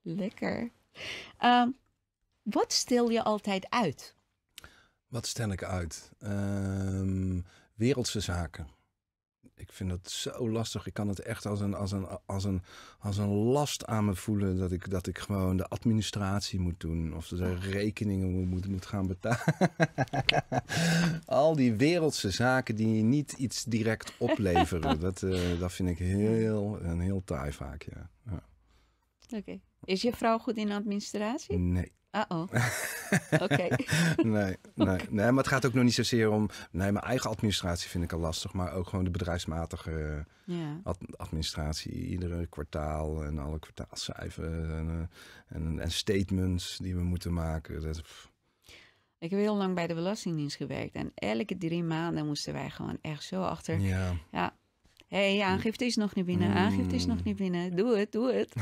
lekker. Ehm, wat stel je altijd uit? Wat stel ik uit? Uh, wereldse zaken. Ik vind dat zo lastig. Ik kan het echt als een, als een, als een, als een last aan me voelen. Dat ik, dat ik gewoon de administratie moet doen. Of de rekeningen moet, moet, moet gaan betalen. Al die wereldse zaken die niet iets direct opleveren. dat, eh, dat vind ik heel, een heel taai vaak, ja. ja. Oké. Is je vrouw goed in administratie? Nee. Uh-oh. Oké. nee, nee, nee, maar het gaat ook nog niet zozeer om... Nee, mijn eigen administratie vind ik al lastig. Maar ook gewoon de bedrijfsmatige administratie. Iedere kwartaal en alle kwartaalcijfers en, eh, en, en, statements die we moeten maken. ik heb heel lang bij de Belastingdienst gewerkt. En elke drie maanden moesten wij gewoon echt zo achter... Ja. ja Hé, hey, aangifte is nog niet binnen. Aangifte is nog mm. niet binnen. Doe het, doe het.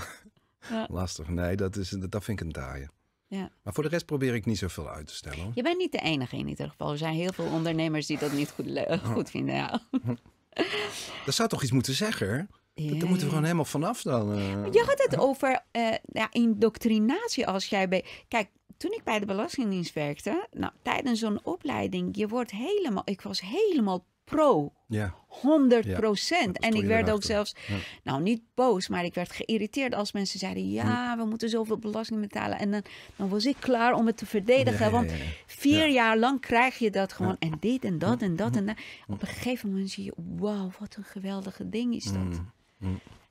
Ja. Lastig. Nee, dat, is, dat vind ik een taaien. Ja. Maar voor de rest probeer ik niet zoveel uit te stellen. Je bent niet de enige in ieder geval. Er zijn heel veel ondernemers die dat niet goed, oh. goed vinden. Ja. Dat zou toch iets moeten zeggen? Hè? Daar moeten we gewoon helemaal vanaf dan. Eh. Je had het over uh, ja, indoctrinatie als jij bij. Kijk, toen ik bij de Belastingdienst werkte, nou, tijdens zo'n opleiding, je wordt helemaal, ik was helemaal pro. Ja. 100 procent. En ik werd ook zelfs, nou niet boos, maar ik werd geïrriteerd als mensen zeiden: ja, hm. we moeten zoveel belasting betalen. En dan, dan was ik klaar om het te verdedigen. want vier jaar lang krijg je dat gewoon. En dit en dat hm. en dat hm. en Op een gegeven moment zie je: wauw, wat een geweldige ding is dat.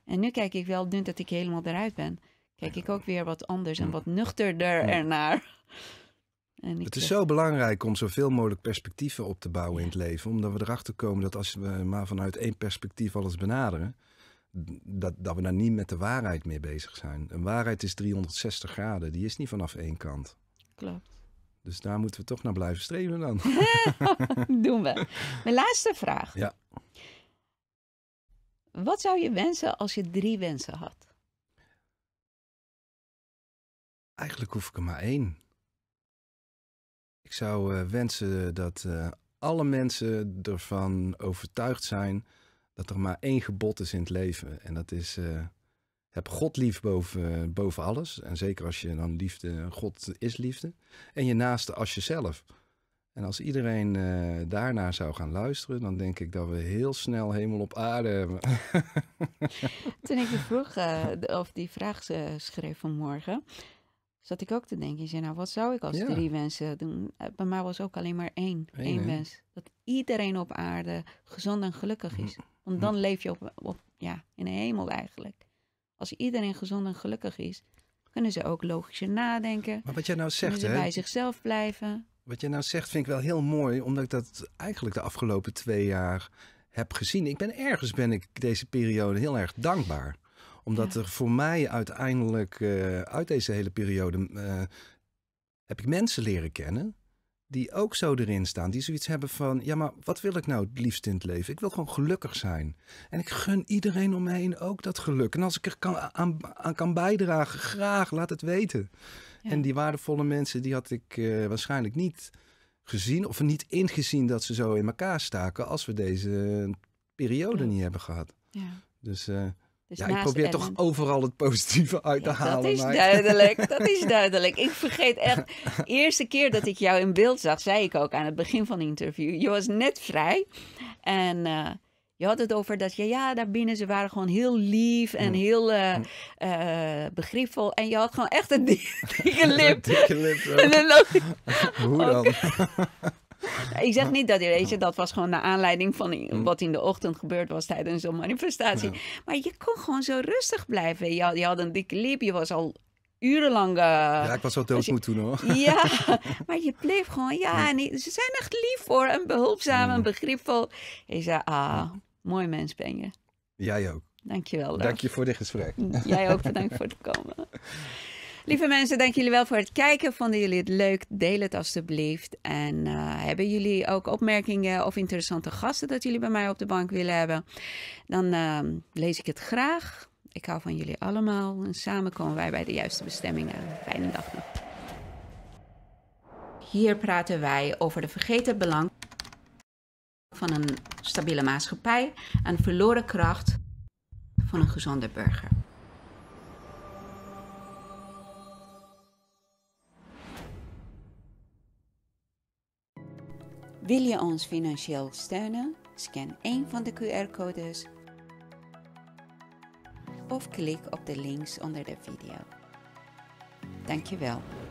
En nu kijk ik wel, nu dat ik helemaal eruit ben, kijk ik ook weer wat anders en wat nuchterder ernaar het is eh, zo belangrijk om zoveel mogelijk perspectieven op te bouwen in het leven. Omdat we erachter komen dat als we maar vanuit één perspectief alles benaderen, dat, dat we dan niet met de waarheid meer bezig zijn. Een waarheid is 360 graden, die is niet vanaf één kant. Klopt. Dus daar moeten we toch naar blijven streven dan. Doen we. Mijn laatste vraag. Ja. Wat zou je wensen als je drie wensen had? Eigenlijk hoef ik er maar één. Ik zou eh, wensen dat eh, alle mensen ervan overtuigd zijn dat er maar één gebod is in het leven. En dat is eh, heb God lief boven, boven alles. En zeker als je dan liefde, God is liefde. En je naaste als jezelf. En als iedereen uh, daarnaar zou gaan luisteren, dan denk ik dat we heel snel hemel op aarde hebben. Toen ik de vroeg, of die vraag schreef schreef vanmorgen, zat ik ook te denken. Ik zei, nou, wat zou ik als drie mensen doen? Eh, bij mij was ook alleen maar één. Eén, één wens. Dat iedereen op aarde gezond en gelukkig is. Want dan leef je op, op, ja, in de hemel eigenlijk. Als iedereen gezond en gelukkig is, kunnen ze ook logischer nadenken. Maar wat jij nou zegt, kunnen ze bij zichzelf blijven. Wat jij nou zegt vind ik wel heel mooi, omdat ik dat eigenlijk de afgelopen twee jaar heb gezien. Ik ben ergens ben ik deze periode heel erg dankbaar omdat er voor mij uiteindelijk eh, uit deze hele periode eh, heb ik mensen leren kennen die ook zo erin staan. Die zoiets hebben van, ja, maar wat wil ik nou het liefst in het leven? Ik wil gewoon gelukkig zijn. En ik gun iedereen om me heen ook dat geluk. En als ik er kan, aan, kan bijdragen, graag, laat het weten. En die waardevolle mensen, die had ik eh, waarschijnlijk niet gezien... of niet ingezien dat ze zo in elkaar staken... als we deze periode niet hebben gehad. Ja. Dus... Dus ja, ik probeer toch overal het positieve uit te ja, halen. Dat is duidelijk, dat is duidelijk. Ik vergeet echt, de eerste keer dat ik jou in beeld zag, zei ik ook aan het begin van het interview. Je was net vrij en eh, je had het over dat, je, ja, daarbinnen ze waren gewoon heel lief en mm. heel eh, mm. eh, begripvol. En je had gewoon echt een dikke lip. dikke lip, Hoe dan? ik zeg niet dat je, weet dat was gewoon naar aanleiding van mm. wat in de ochtend gebeurd was tijdens zo'n manifestatie. Maar je kon gewoon zo rustig blijven. Je had, je had een dikke lip, je was al urenlang. Eh, ja, ik was wel doodmoe toen hoor. Ja, maar je bleef gewoon, ja, ze zijn echt lief voor en behulpzaam en mm. begripvol. En je zei, ah, mooi mens ben je. Jij ook. Dankjewel. Dank je voor dit gesprek. Mm, jij ook bedankt voor het komen. Lieve mensen, dank jullie wel voor het kijken. Vonden jullie het leuk? Deel het alstublieft. En eh, hebben jullie ook opmerkingen of interessante gasten dat jullie bij mij op de bank willen hebben? Dan ehm, lees ik het graag. Ik hou van jullie allemaal. En samen komen wij bij de juiste bestemmingen. Fijne dag nog. Hier praten wij over de vergeten belang van een stabiele maatschappij en verloren kracht van een gezonde burger. Wil je ons financieel steunen? Scan een van de QR-codes of klik op de links onder de video. Dankjewel.